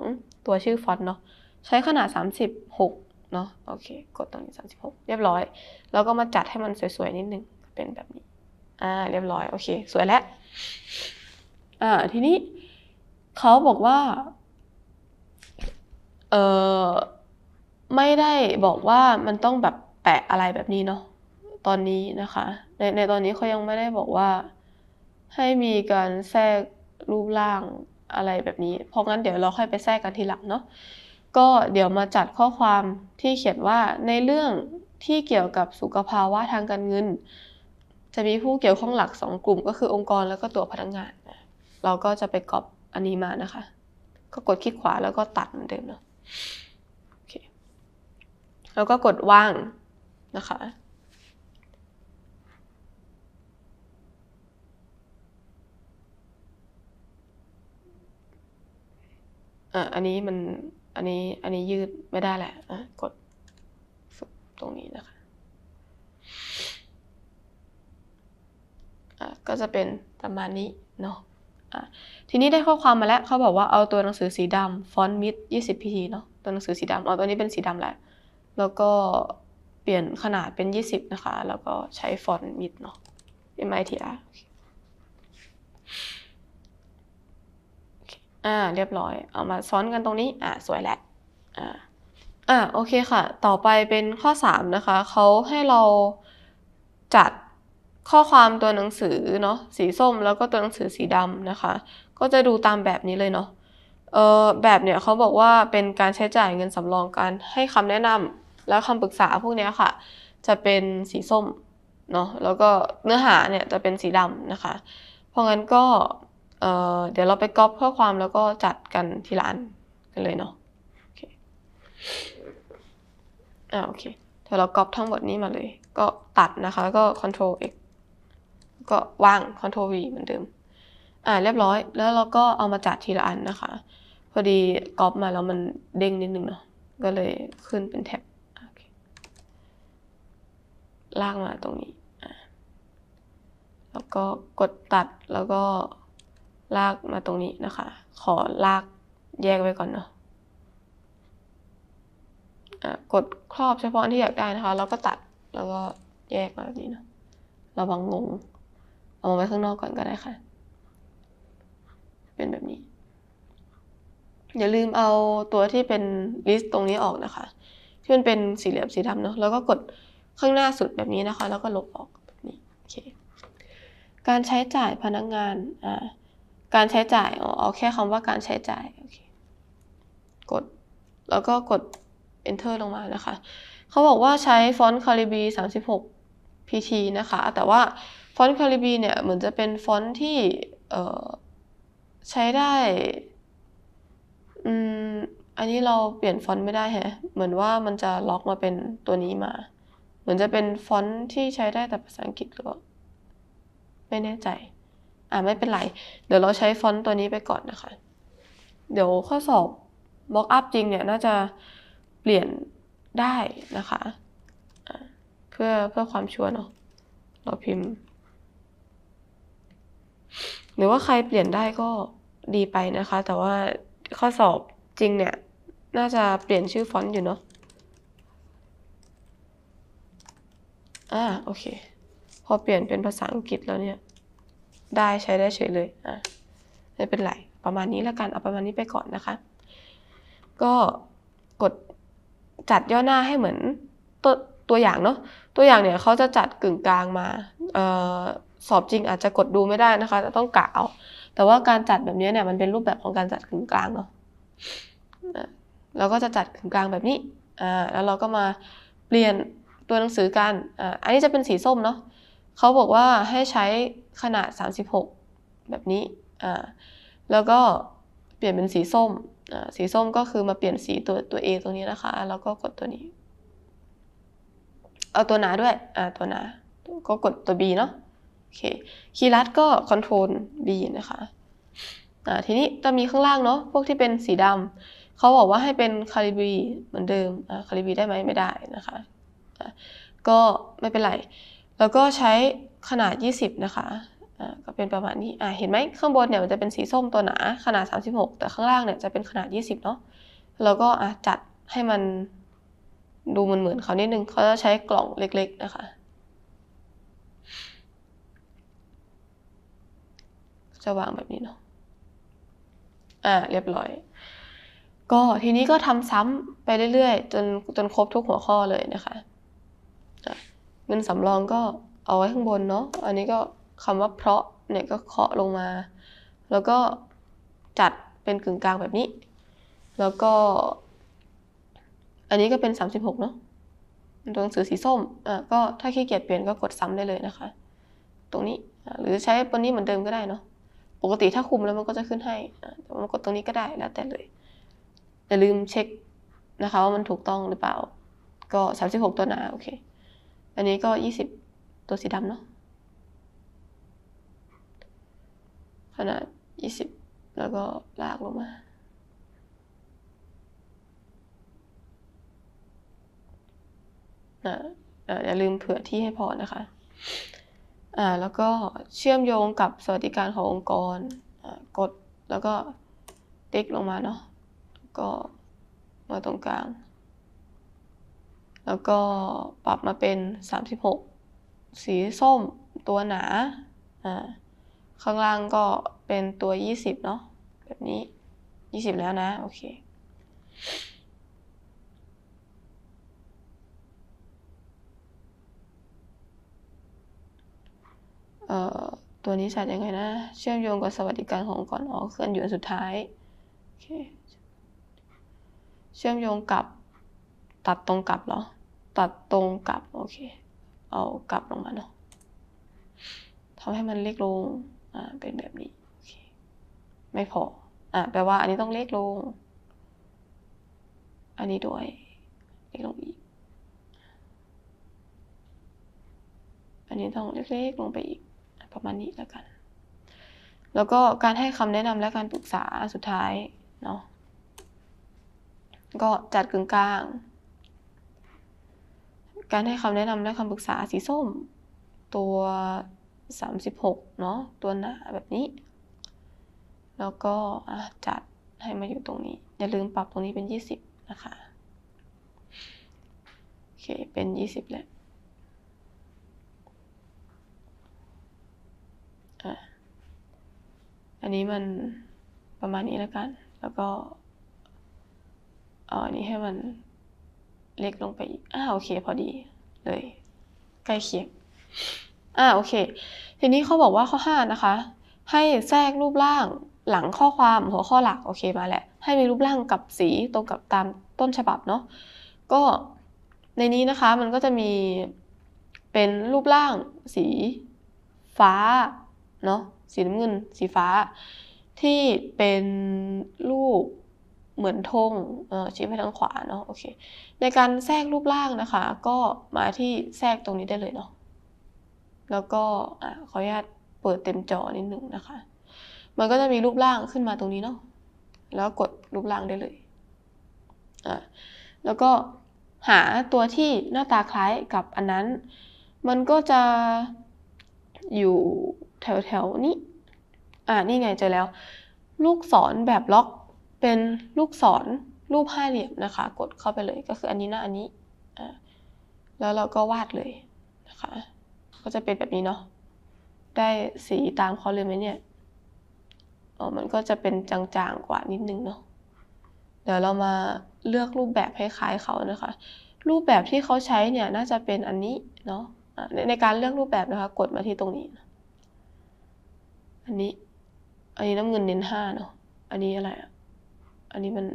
ตัวชื่อฟอนต์เนาะ ใช้ขนาด 36นาะโอเค กดตรงนี้36เรียบร้อย แล้วก็มาจัดให้มันสวยๆ นิดนึง เป็นแบบนี้ อ่า เรียบร้อย โอเค สวยแล้วอ่าทีนี้ เขาบอกว่า เออไม่ได้บอกว่ามันต้องแบบแปะอะไรแบบนี้เนาะ ตอนนี้นะคะ ใน ในตอนนี้เขายังไม่ได้บอกว่า ให้มีการแทรกรูปร่างอะไรแบบนี้ เพราะงั้นเดี๋ยวเราค่อยไปแทรกกันทีหลังเนาะก็เดี๋ยวมาจัดข้อความที่เขียนว่าในเรื่องที่เกี่ยวกับสุขภาวะทางการเงิน จะมีผู้เกี่ยวข้องหลัก 2 กลุ่มก็คือองค์กรแล้วก็ตัวพนักงงาน เราก็จะไปกรอบอันนี้มานะคะ ก็กดคลิกขวาแล้วก็ตัดเหมือนเดิมเนาะโอเคแล้วก็กดว่างนะคะ อันนี้มันอันนี้อันนี้ยืดไม่ได้แหละะกดตรงนี้นะคะะก็จะเป็นประมาณนี้เนาะะทีนี้ได้ข้อความมาแล้วเขาบอกว่าเอาตัวหนังสือสีดำฟอนต์มิด20 pt เนาะตัวหนังสือสีดำเอาตัวนี้เป็นสีดำแหละแล้วก็เปลี่ยนขนาดเป็น 20 นะคะ แล้วก็ใช้ฟอนต์มิดเนาะ MITR อ่าเรียบร้อยเอามาซ้อนกันตรงนี้อ่าสวยแล้วอ่าอ่าโอเคค่ะ ต่อไปเป็นข้อ3นะคะเขาให้เราจัดข้อความตัวหนังสือเนาะสีส้มแล้วก็ตัวหนังสือสีดำนะคะ ก็จะดูตามแบบนี้เลยเนาะเออแบบเนี่ยเขาบอกว่าเป็นการใช้จ่ายเงินสำรองการให้คำแนะนำและคำปรึกษาพวกนี้ค่ะ จะเป็นสีส้มเนาะแล้วก็เนื้อหาเนี่ยจะเป็นสีดำนะคะ เพราะงั้นก็เเดี๋ยวเราไปก๊อปข้อความแล้วก็จัดกันทีละอันกันเลยเนาะโอเคอ่าโอเคเดี๋ยวเราก๊อปทั้งหมดนี้มาเลย ก็ตัดนะคะ ก็ Ctrl X ก็ว่าง Ctrl V เหมือนเดิมอ่าเรียบร้อย แล้วเราก็เอามาจัดทีละอันนะคะ พอดีก๊อปมาแล้วมันเด้งนิดนึงเนาะก็เลยขึ้นเป็นแท็บลากมาตรงนี้ แล้วก็กดตัดแล้วก็ลากมาตรงนี้นะคะ ขอลากแยกไว้ก่อนเนาะกดครอบเฉพาะที่อยากได้นะคะ แล้วก็ตัด แล้วก็แยกมาแบบนี้เนาะระวังงง เอามไว้ข้างนอกก่อนก็ได้ค่ะ เป็นแบบนี้ อย่าลืมเอาตัวที่เป็นลิสต์ตรงนี้ออกนะคะที่มันเป็นสี่เหลี่ยมสีดำเนาะ แล้วก็กดข้างหน้าสุดแบบนี้นะคะ แล้วก็ลบออกแบบนี้โอเค การใช้จ่ายพนักงงาน อ่าการใช้จ่ายอ๋อเอาแค่คำว่าการใช้จ่าย โอเค กด แล้วก็กด enter ลงมานะคะเขาบอกว่าใช้ฟอนต์คาริบี36 pt นะคะ แต่ว่าฟอนต์คาริบีเนี่ยเหมือนจะเป็นฟอนต์ที่ใช้ได้อืมอันนี้เราเปลี่ยนฟอนต์ไม่ได้แฮะ เหมือนว่ามันจะล็อกมาเป็นตัวนี้มา เหมือนจะเป็นฟอนต์ที่ใช้ได้แต่ภาษาอังกฤษหรือเปล่าไม่แน่ใจอ่าไม่เป็นไร เดี๋ยวเราใช้ฟอนต์ตัวนี้ไปก่อนนะคะ เดี๋ยวข้อสอบบล็อกอัพจริงเนี่ยน่าจะเปลี่ยนได้นะคะ เพื่อเพื่อความชัวร์เนาะเราพิมพ์ หรือว่าใครเปลี่ยนได้ก็ดีไปนะคะ แต่ว่าข้อสอบจริงเนี่ยน่าจะเปลี่ยนชื่อฟอนต์อยู่เนาะอ่าโอเคพอเปลี่ยนเป็นภาษาอังกฤษแล้วเนี่ยได้ใช้ได้เฉยเลย อ่ะไม่เป็นไรประมาณนี้แล้วกัน เอาประมาณนี้ไปก่อนนะคะ ก็กดจัดย่อหน้าให้เหมือนตัวตัวอย่างเนาะ ตัวอย่างเนี่ยเขาจะจัดกึ่งกลางมาออสอบจริงอาจจะกดดูไม่ได้นะคะจะต้องกะเอาแต่ว่าการจัดแบบนี้เนี่ยมันเป็นรูปแบบของการจัดกึ่งกลางเนาะเราก็จะจัดกึ่งกลางแบบนี้อ่าแล้วเราก็มาเปลี่ยนตัวหนังสือกันอ่าอันนี้จะเป็นสีส้มเนาะเขาบอกว่าให้ใช้ขนาด 36 แบบนี้ อ่า แล้วก็ เปลี่ยนเป็นสีส้ม อ่า สีส้มก็คือมาเปลี่ยนสีตัวตัว A ตรงนี้นะคะ แล้วก็กดตัวนี้ เอาตัวหนาด้วย อ่า ตัวหนา ก็กดตัว B เนาะ โอเค คีย์ลัดก็ Ctrl B นะคะ อ่า ทีนี้จะมีข้างล่างเนาะ พวกที่เป็นสีดำ เขาบอกว่าให้เป็นคาลิบีเหมือนเดิม อ่าคาลิบีได้ไหม ไม่ได้นะคะ ก็ ไม่เป็นไร แล้วก็ใช้ขนาด 20 นะคะ ก็เป็นประมาณนี้ เห็นไหมข้างบนเนี่ยมันจะเป็นสีส้มตัวหนา ขนาด 36 แต่ข้างล่างเนี่ยจะเป็นขนาด 20 เนาะแล้วก็จัดให้มันดูเหมือนเหมือนเขานิดนึงเขาจะใช้กล่องเล็กๆนะคะ จะวางแบบนี้เนาะ อ่าเรียบร้อย ก็ทีนี้ก็ทำซ้ำไปเรื่อยๆ จนจนครบทุกหัวข้อเลยนะคะเงินสำรองก็เอาไว้ข้างบนเนาะ อันนี้ก็คำว่าเพราะเนี่ยก็เคาะลงมา แล้วก็จัดเป็นกึ่งกลางแบบนี้ แล้วก็ อันนี้ก็เป็น36เนาะตัวหนังสือสีส้ม อ่ะก็ถ้าขี้เกียจเปลี่ยนก็กดซ้ำได้เลยนะคะ ตรงนี้ หรือใช้ตัวนี้เหมือนเดิมก็ได้เนาะ ปกติถ้าคุมแล้วมันก็จะขึ้นให้แต่มันกดตรงนี้ก็ได้ แล้วแต่เลย อย่าลืมเช็คนะคะว่ามันถูกต้องหรือเปล่า ก็ 36 ตัวหนาโอเค อันนี้ก็20ตัวสีดำเนาะขนาด20 แล้วก็ลากลงมาอย่าลืมเผื่อที่ให้พอนะคะอ่าแล้วก็เชื่อมโยงกับสวัสดิการขององค์กรกดแล้วก็ติ๊กลงมาเนาะก็มาตรงกลาง แล้วก็ปรับมาเป็น 36สีส้มตัวหนาอ่าข้างล่างก็เป็นตัว 20 เนาะแบบนี้ 20 แล้วนะโอเคเอ่อตัวนี้สัตว์ยังไงนะ เชื่อมโยงกับสวัสดิการของก่อนออ๋อเคลื่อนอยู่อันสุดท้ายโอเคเชื่อมโยงกับตัดตรงกับเหรอ ตัดตรงกับ โอเคเอากลับลงมาเนาะทำให้มันเล็กลง อ่า เป็นแบบนี้ไม่พอ อ่าแปลว่าอันนี้ต้องเล็กลง อันนี้ด้วย เล็กลงอีก อันนี้ต้องเล็กๆ ลงไปอีก ประมาณนี้แล้วกัน แล้วก็การให้คำแนะนำและการปรึกษาสุดท้าย เนาะ ก็จัดกกลางการให้คำแนะนำและคำปรึกษา สีส้ม ตัว 36 เนาะ ตัวหน้าแบบนี้ แล้วก็จัดให้มาอยู่ตรงนี้ อย่าลืมปรับตรงนี้เป็น 20 นะคะโอเคเป็น 20 แล้ว อันนี้มันประมาณนี้แล้วกัน แล้วก็อัอนี้ให้มันเล็กลงไปอ่าโอเค พอดีเลยใกล้เคียงอ่าโอเคทีนี้เขาบอกว่าข้อ5นะคะให้แทรกรูปร่างหลังข้อความหัวข้อหลักโอเคมาแหละให้มีรูปร่างกับสีตรงกับตามต้นฉบับเนาะก็ในนี้นะคะมันก็จะมีเป็นรูปร่างสี ฟ้าเนาะสีน้ำเงินสีฟ้า ที่เป็นรูปเหมือนธงชี้ไปทางขวาเนาะโอเคในการแทรกรูปร่างนะคะก็มาที่แทรกตรงนี้ได้เลยเนาะแล้วก็ขออนุญาตเปิดเต็มจอนิดหนึ่งนะคะ มันก็จะมีรูปร่างขึ้นมาตรงนี้เนาะแล้วกดรูปร่างได้เลยอ่าแล้วก็หาตัวที่หน้าตาคล้ายกับอันนั้น มันก็จะอยู่แถวๆนี้อ่านี่ไงเจอแล้ว ลูกศรแบบล็อกเป็นลูกศรรูปห้าเหลี่ยมนะคะกดเข้าไปเลยก็คืออันนี้หน้าอันนี้แล้วเราก็วาดเลยนะคะก็จะเป็นแบบนี้เนาะได้สีตามเขาเลยไหมเนี่ยอ๋อมันก็จะเป็นจางๆกว่านิดนึงเนาะเดี๋ยวเรามาเลือกรูปแบบให้คล้ายเขานะคะรูปแบบที่เขาใช้เนี่ยน่าจะเป็นอันนี้เนาะในการเลือกรูปแบบนะคะกดมาที่ตรงนี้ อันนี้อันนี้น้ำเงินเน้นห้าเนาะอันนี้อะไรอะอันนี้มัน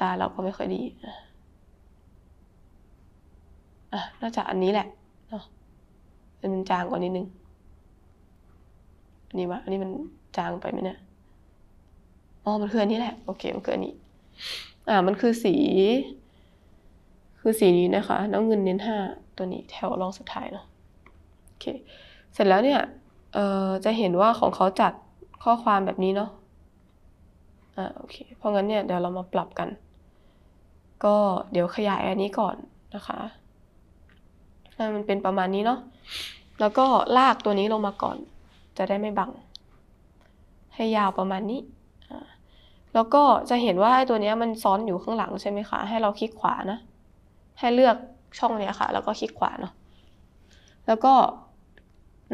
ตาเราก็ไม่ค่อยดี อ่ะนอกจากอันนี้แหละเนาะมันจางกว่านิดนึง อันนี้วะอันนี้มันจางไปไหมเนี่ย อ๋อ มันคืออันนี้แหละ โอเค มันคืออันนี้ อ่า มันคือสี คือสีนี้นะคะ น้ำเงินเน้นห้าตัวนี้แถวรองสุดท้ายเนาะ โอเค เสร็จแล้วเนี่ย เอ่อ จะเห็นว่าของเขาจัดข้อความแบบนี้เนาะอ่าโอเคเพราะงั้นเนี่ยเดี๋ยวเรามาปรับกัน ก็เดี๋ยวขยายอันนี้ก่อนนะคะให้มันเป็นประมาณนี้เนาะแล้วก็ลากตัวนี้ลงมาก่อน จะได้ไม่บัง ให้ยาวประมาณนี้ แล้วก็จะเห็นว่าไอ้ตัวนี้มันซ้อนอยู่ข้างหลังใช่ไหมคะให้เราคลิกขวานะ ให้เลือกช่องเนี้ยค่ะ แล้วก็คลิกขวาเนาะแล้วก็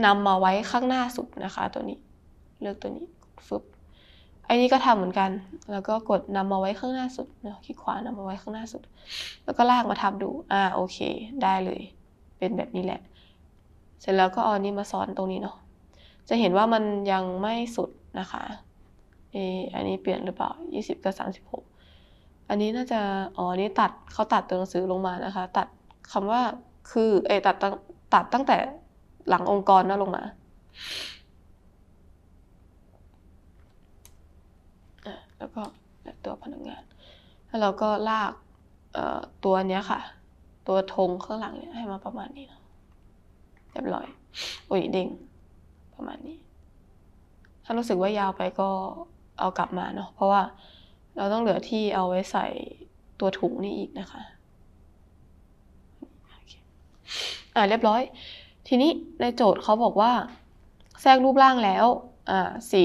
นำมาไว้ข้างหน้าสุดนะคะตัวนี้เลือกตัวนี้ไอ้นี่ก็ทำเหมือนกัน แล้วก็กดนำมาไว้ข้างหน้าสุดเนาะคลิกขวานำมาไว้ข้างหน้าสุด แล้วก็ลากมาทับดู อ่า โอเคได้เลย เป็นแบบนี้แหละ เสร็จแล้วก็เอานี่มาซ้อนตรงนี้เนาะ จะเห็นว่ามันยังไม่สุดนะคะ เอออันนี้เปลี่ยนหรือเปล่า20กับ36อันนี้น่าจะอ๋อนี่ตัดเขาตัดตัวหนังสือลงมานะคะ ตัดคำว่าคือ เอตัดตัดตั้งแต่หลังองค์กรนะลงมาแล้วก็ตัวพนักงาน แล้วเราก็ลากตัวเนี้ยค่ะ ตัวธงข้างหลังเนี่ยให้มาประมาณนี้เนะเรียบร้อย อุ้ยเด้งประมาณนี้ ถ้ารู้สึกว่ายาวไปก็เอากลับมาเนาะ เพราะว่าเราต้องเหลือที่เอาไว้ใส่ตัวถุงนี่อีกนะคะอ่าเรียบร้อย ทีนี้ในโจทย์เขาบอกว่า แทรกรูปร่างแล้ว อ่าสี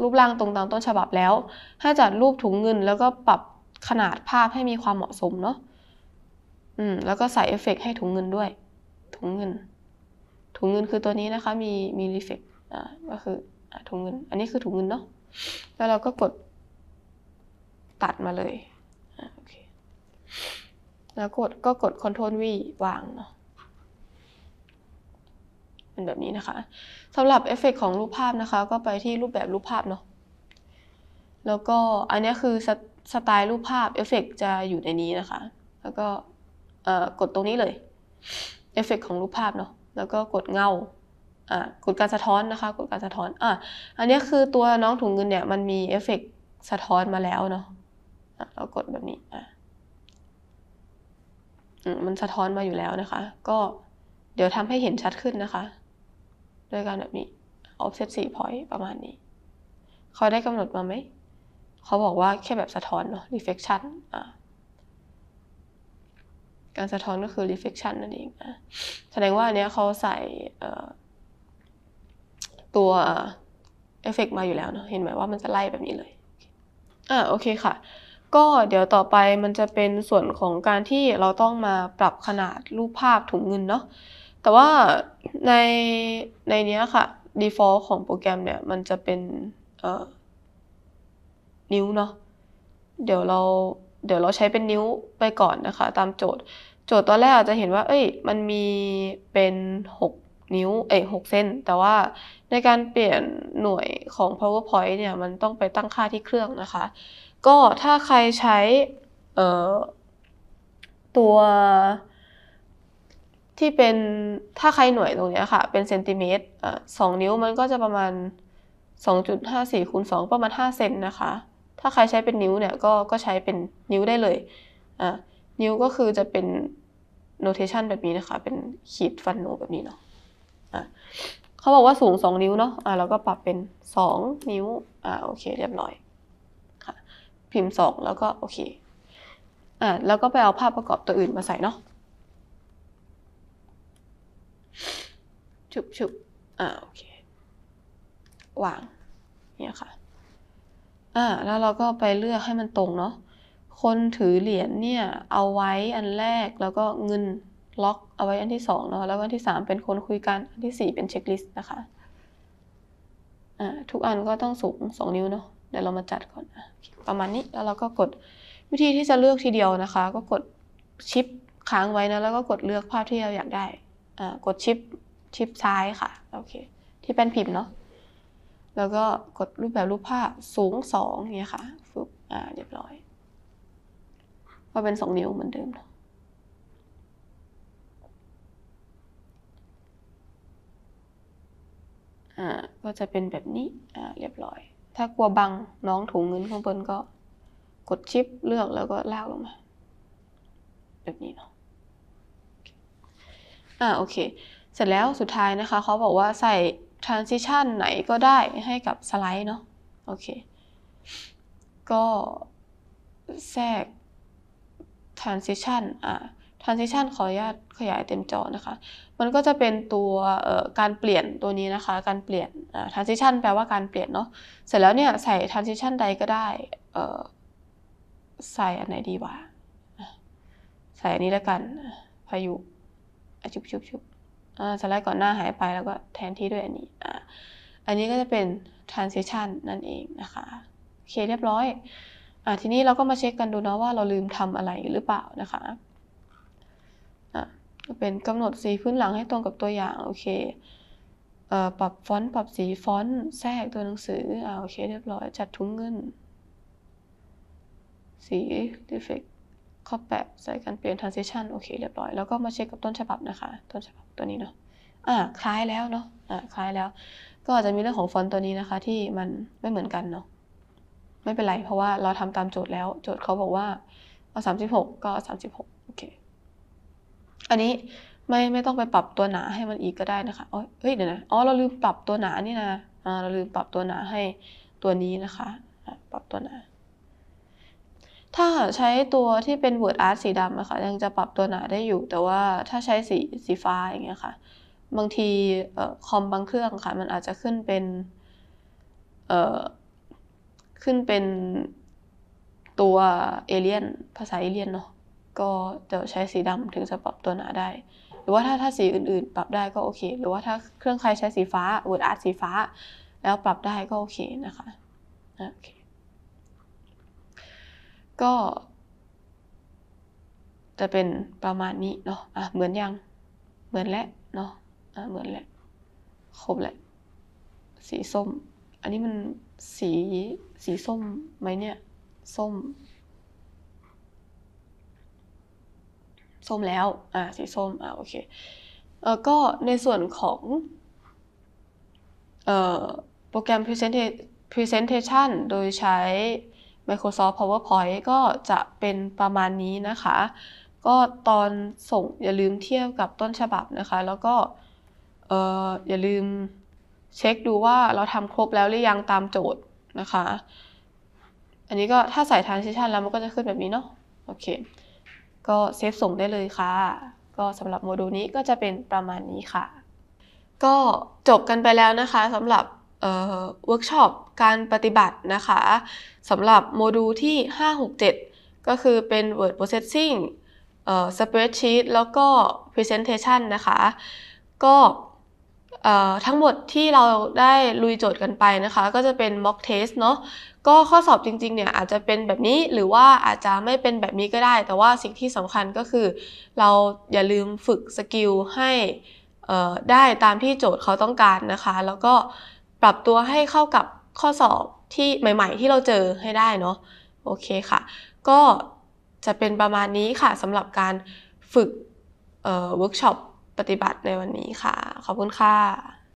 รูปร่างตรงตามต้นฉบับแล้วให้จัดรูปถุงเงินแล้วก็ปรับขนาดภาพให้มีความเหมาะสมเนาะ อืมแล้วก็ใส่เอฟเฟกให้ถุงเงินด้วยถุงเงินถุงเงินคือตัวนี้นะคะ มีมีรีเฟกอ่าก็คืออถุงเงิน อันนี้คือถุงเงินเนาะแล้วเราก็กดตัดมาเลยอ่าโอเคแล้วกดก็กด Ctrl V วางเนาะเป็นแบบนี้นะคะสำหรับเอฟเฟกของรูปภาพนะคะ ก็ไปที่รูปแบบรูปภาพเนาะแล้วก็อันนี้คือสสไตล์รูปภาพเอฟเฟกจะอยู่ในนี้นะคะ แล้วก็กดตรงนี้เลยเอฟเฟกของรูปภาพเนาะแล้วก็กดเงาอ่ากดการสะท้อนนะคะ กดการสะท้อน อ่ะ อันนี้คือตัวน้องถุงเงินเนี่ยมันมีเอฟเฟกสะท้อนมาแล้วเนาะอ่ะเรากดแบบนี้อ่ะมันสะท้อนมาอยู่แล้วนะคะ ก็เดี๋ยวทำให้เห็นชัดขึ้นนะคะโดยการแบบนี้ offset 4 point ประมาณนี้เขาได้กำหนดมาไหม เขาบอกว่าแค่แบบสะท้อนเนาะ reflection อ่ะการสะท้อนก็คือ reflection นั่นเองนะแสดงว่าอันเนี้ยเขาใส่ตัวเอฟเฟกมาอยู่แล้วเนาะ เห็นไหมว่ามันจะไล่แบบนี้เลย อ่า โอเคค่ะ ก็เดี๋ยวต่อไปมันจะเป็นส่วนของการที่เราต้องมาปรับขนาดรูปภาพถุงเงินเนาะแต่ว่าในในนี้ค่ะ default ของโปรแกรมเนี่ย มันจะเป็นนิ้วเนาะเดี๋ยวเราเดี๋ยวเราใช้เป็นนิ้วไปก่อนนะคะตามโจทย์โจทย์ตอนแรกอาจจะเห็นว่าเอ้ยมันมีเป็น 6 นิ้ว เอ้ยหเส้นแต่ว่าในการเปลี่ยนหน่วยของ powerpoint เนี่ย มันต้องไปตั้งค่าที่เครื่องนะคะ ก็ถ้าใครใช้ ตัวที่เป็นถ้าใครหน่วยตรงนี้ค่ะ เป็นเซนติเมตรสองนิ้วมันก็จะประมาณ 2.54คูณ2ประมาณ5เซนนะคะ ถ้าใครใช้เป็นนิ้วเนี่ยก็ก็ใช้เป็นนิ้วได้เลย นิ้วก็คือจะเป็นโนเทชันแบบนี้นะคะเป็นขีดฟันโนแบบนี้เนาะะเขาบอกว่าสูง 2 นิ้วเนาะะแลเราก็ปรับเป็น 2 นิ้วอโอเคเรียบร้อยพิมพ์ 2 แล้วก็โอเคอแล้วก็ไปเอาภาพประกอบตัวอื่นมาใส่เนาะชุบชุบอ่าโอเค วาง เนี่ยค่ะอ่าแล้วเราก็ไปเลือกให้มันตรงเนาะ คนถือเหรียญเนี่ย เอาไว้อันแรกแล้วก็เงินล็อก เอาไว้อันที่สองเนาะแล้วอันที่สามเป็นคนคุยกัน อันที่สี่เป็นเช็คลิสต์นะคะอ่าทุกอันก็ต้องสูงสองนิ้วเนาะเดี๋ยวเรามาจัดก่อนประมาณนี้แล้วเราก็กดวิธีที่จะเลือกทีเดียวนะคะ ก็กดชิปค้างไว้นะแล้วก็กดเลือกภาพที่เราอยากได้กดชิปชิปซ้ายค่ะโอเคที่แป้นพิมพ์เนาะแล้วก็กดรูปแบบรูปภาพสูงสองเนี่ยค่ะฟึบอ่าเรียบร้อย ก็เป็นสองนิ้วเหมือนเดิมเนาะอ่าก็จะเป็นแบบนี้อ่าเรียบร้อยถ้ากลัวบังน้องถุงเงินข้างบนก็กดชิปเลือกแล้วก็ลากลงมาแบบนี้เนาะอ่าโอเค เสร็จแล้วสุดท้ายนะคะเขาบอกว่าใส่ transition ไหนก็ได้ให้กับสไลด์เนาะโอเคก็แทรก transition อ่า transition ขออนุญาตขยายเต็มจอนะคะ มันก็จะเป็นตัวการเปลี่ยนตัวนี้นะคะการเปลี่ยน transition แปลว่าการเปลี่ยนเนาะเสร็จแล้วเนี่ยใส่ transition ใดก็ได้ใส่อันไหนดีวะใส่อันนี้แล้วกันพายุชุบชุบชุบสไลด์ก่อนหน้าหายไปแล้วก็แทนที่ด้วยอันนี้อ่าอันนี้ก็จะเป็น transition นั่นเองนะคะ โอเคเรียบร้อยอ่าทีนี้เราก็มาเช็คกันดูนะว่าเราลืมทำอะไรหรือเปล่านะคะอ่าเป็นกำหนดสีพื้นหลังให้ตรงกับตัวอย่าง โอเค ปรับฟอนต์ ปรับสีฟอนต์ แทรกตัวหนังสืออ่าโอเคเรียบร้อย จัดทุ้งเงิน สี defect ข้อ8ใส่การเปลี่ยน transition โอเคเรียบร้อย แล้วก็มาเช็คกับต้นฉบับนะคะ ต้นฉบับตัวนี้เนาะอ่าคล้ายแล้วเนาะอ่าคล้ายแล้ว ก็อาจจะมีเรื่องของฟอนต์ตัวนี้นะคะ ที่มันไม่เหมือนกันเนาะไม่เป็นไรเพราะว่าเราทำตามโจทย์แล้วโจทย์เขาบอกว่าเอา36 ก็ 36 โอเค อันนี้ไม่ไม่ต้องไปปรับตัวหนาให้มันอีกก็ได้นะคะอ๋อเฮ้ยเดี๋ยวนะอ๋อเราลืมปรับตัวหนานี่นะอ่าเราลืมปรับตัวหนาให้ตัวนี้นะคะ ปรับตัวหนาถ้าใช้ตัวที่เป็น Word Art สีดำนะคะยังจะปรับตัวหนาได้อยู่ แต่ว่าถ้าใช้สีสีฟ้าอย่างเงี้ยค่ะ บางทีคอมบางเครื่องค่ะ มันอาจจะขึ้นเป็นออขึ้นเป็นตัวเอเลียนภาษาเอเลียนเนาะก็จะใช้สีดำถึงจะปรับตัวหนาได้ หรือว่าถ้าถ้าสีอื่นๆปรับได้ก็โอเค หรือว่าถ้าเครื่องใครใช้สีฟ้า Word Art สีฟ้าแล้วปรับได้ก็โอเคนะคะโอเคก็จะเป็นประมาณนี้เนาะ อ่ะ เหมือนยัง เหมือนแล้วเนาะอ่ะเหมือนแล้วครบแล้วสีส้ม อันนี้มันสีสีส้มไหมเนี่ย ส้ม ส้มแล้ว อ่ะสีส้มอ่ะโอเค เออก็ในส่วนของ เอ่อ โปรแกรม presentation โดยใช้ Microsoft PowerPoint ก็จะเป็นประมาณนี้นะคะ ก็ตอนส่งอย่าลืมเทียบกับต้นฉบับนะคะ แล้วก็เอออย่าลืมเช็คดูว่าเราทำครบแล้วหรือยังตามโจทย์นะคะ อันนี้ก็ถ้าใส่ transition แล้วมันก็จะขึ้นแบบนี้เนาะ โอเค ก็เซฟส่งได้เลยค่ะ ก็สำหรับโมดูลนี้ก็จะเป็นประมาณนี้ค่ะ ก็จบกันไปแล้วนะคะสำหรับเวิร์กช็อปการปฏิบัตินะคะสำหรับโมดูลที่ 567 ก็คือเป็น Word Processing ่ Spreadsheet แล้วก็ Presentation นะคะ ก็ทั้งหมดที่เราได้ลุยโจทย์กันไปนะคะ ก็จะเป็น mock test เนาะก็ข้อสอบจริงๆเนี่ยอาจจะเป็นแบบนี้หรือว่าอาจจะไม่เป็นแบบนี้ก็ได้ แต่ว่าสิ่งที่สำคัญก็คือ เราอย่าลืมฝึกสกิลให้ได้ตามที่โจทย์เขาต้องการนะคะ แล้วก็ปรับตัวให้เข้ากับข้อสอบที่ใหม่ ๆ ที่เราเจอให้ได้เนาะโอเคค่ะ ก็จะเป็นประมาณนี้ค่ะสำหรับการฝึกเวิร์กช็อปปฏิบัติในวันนี้ค่ะ ขอบคุณค่ะ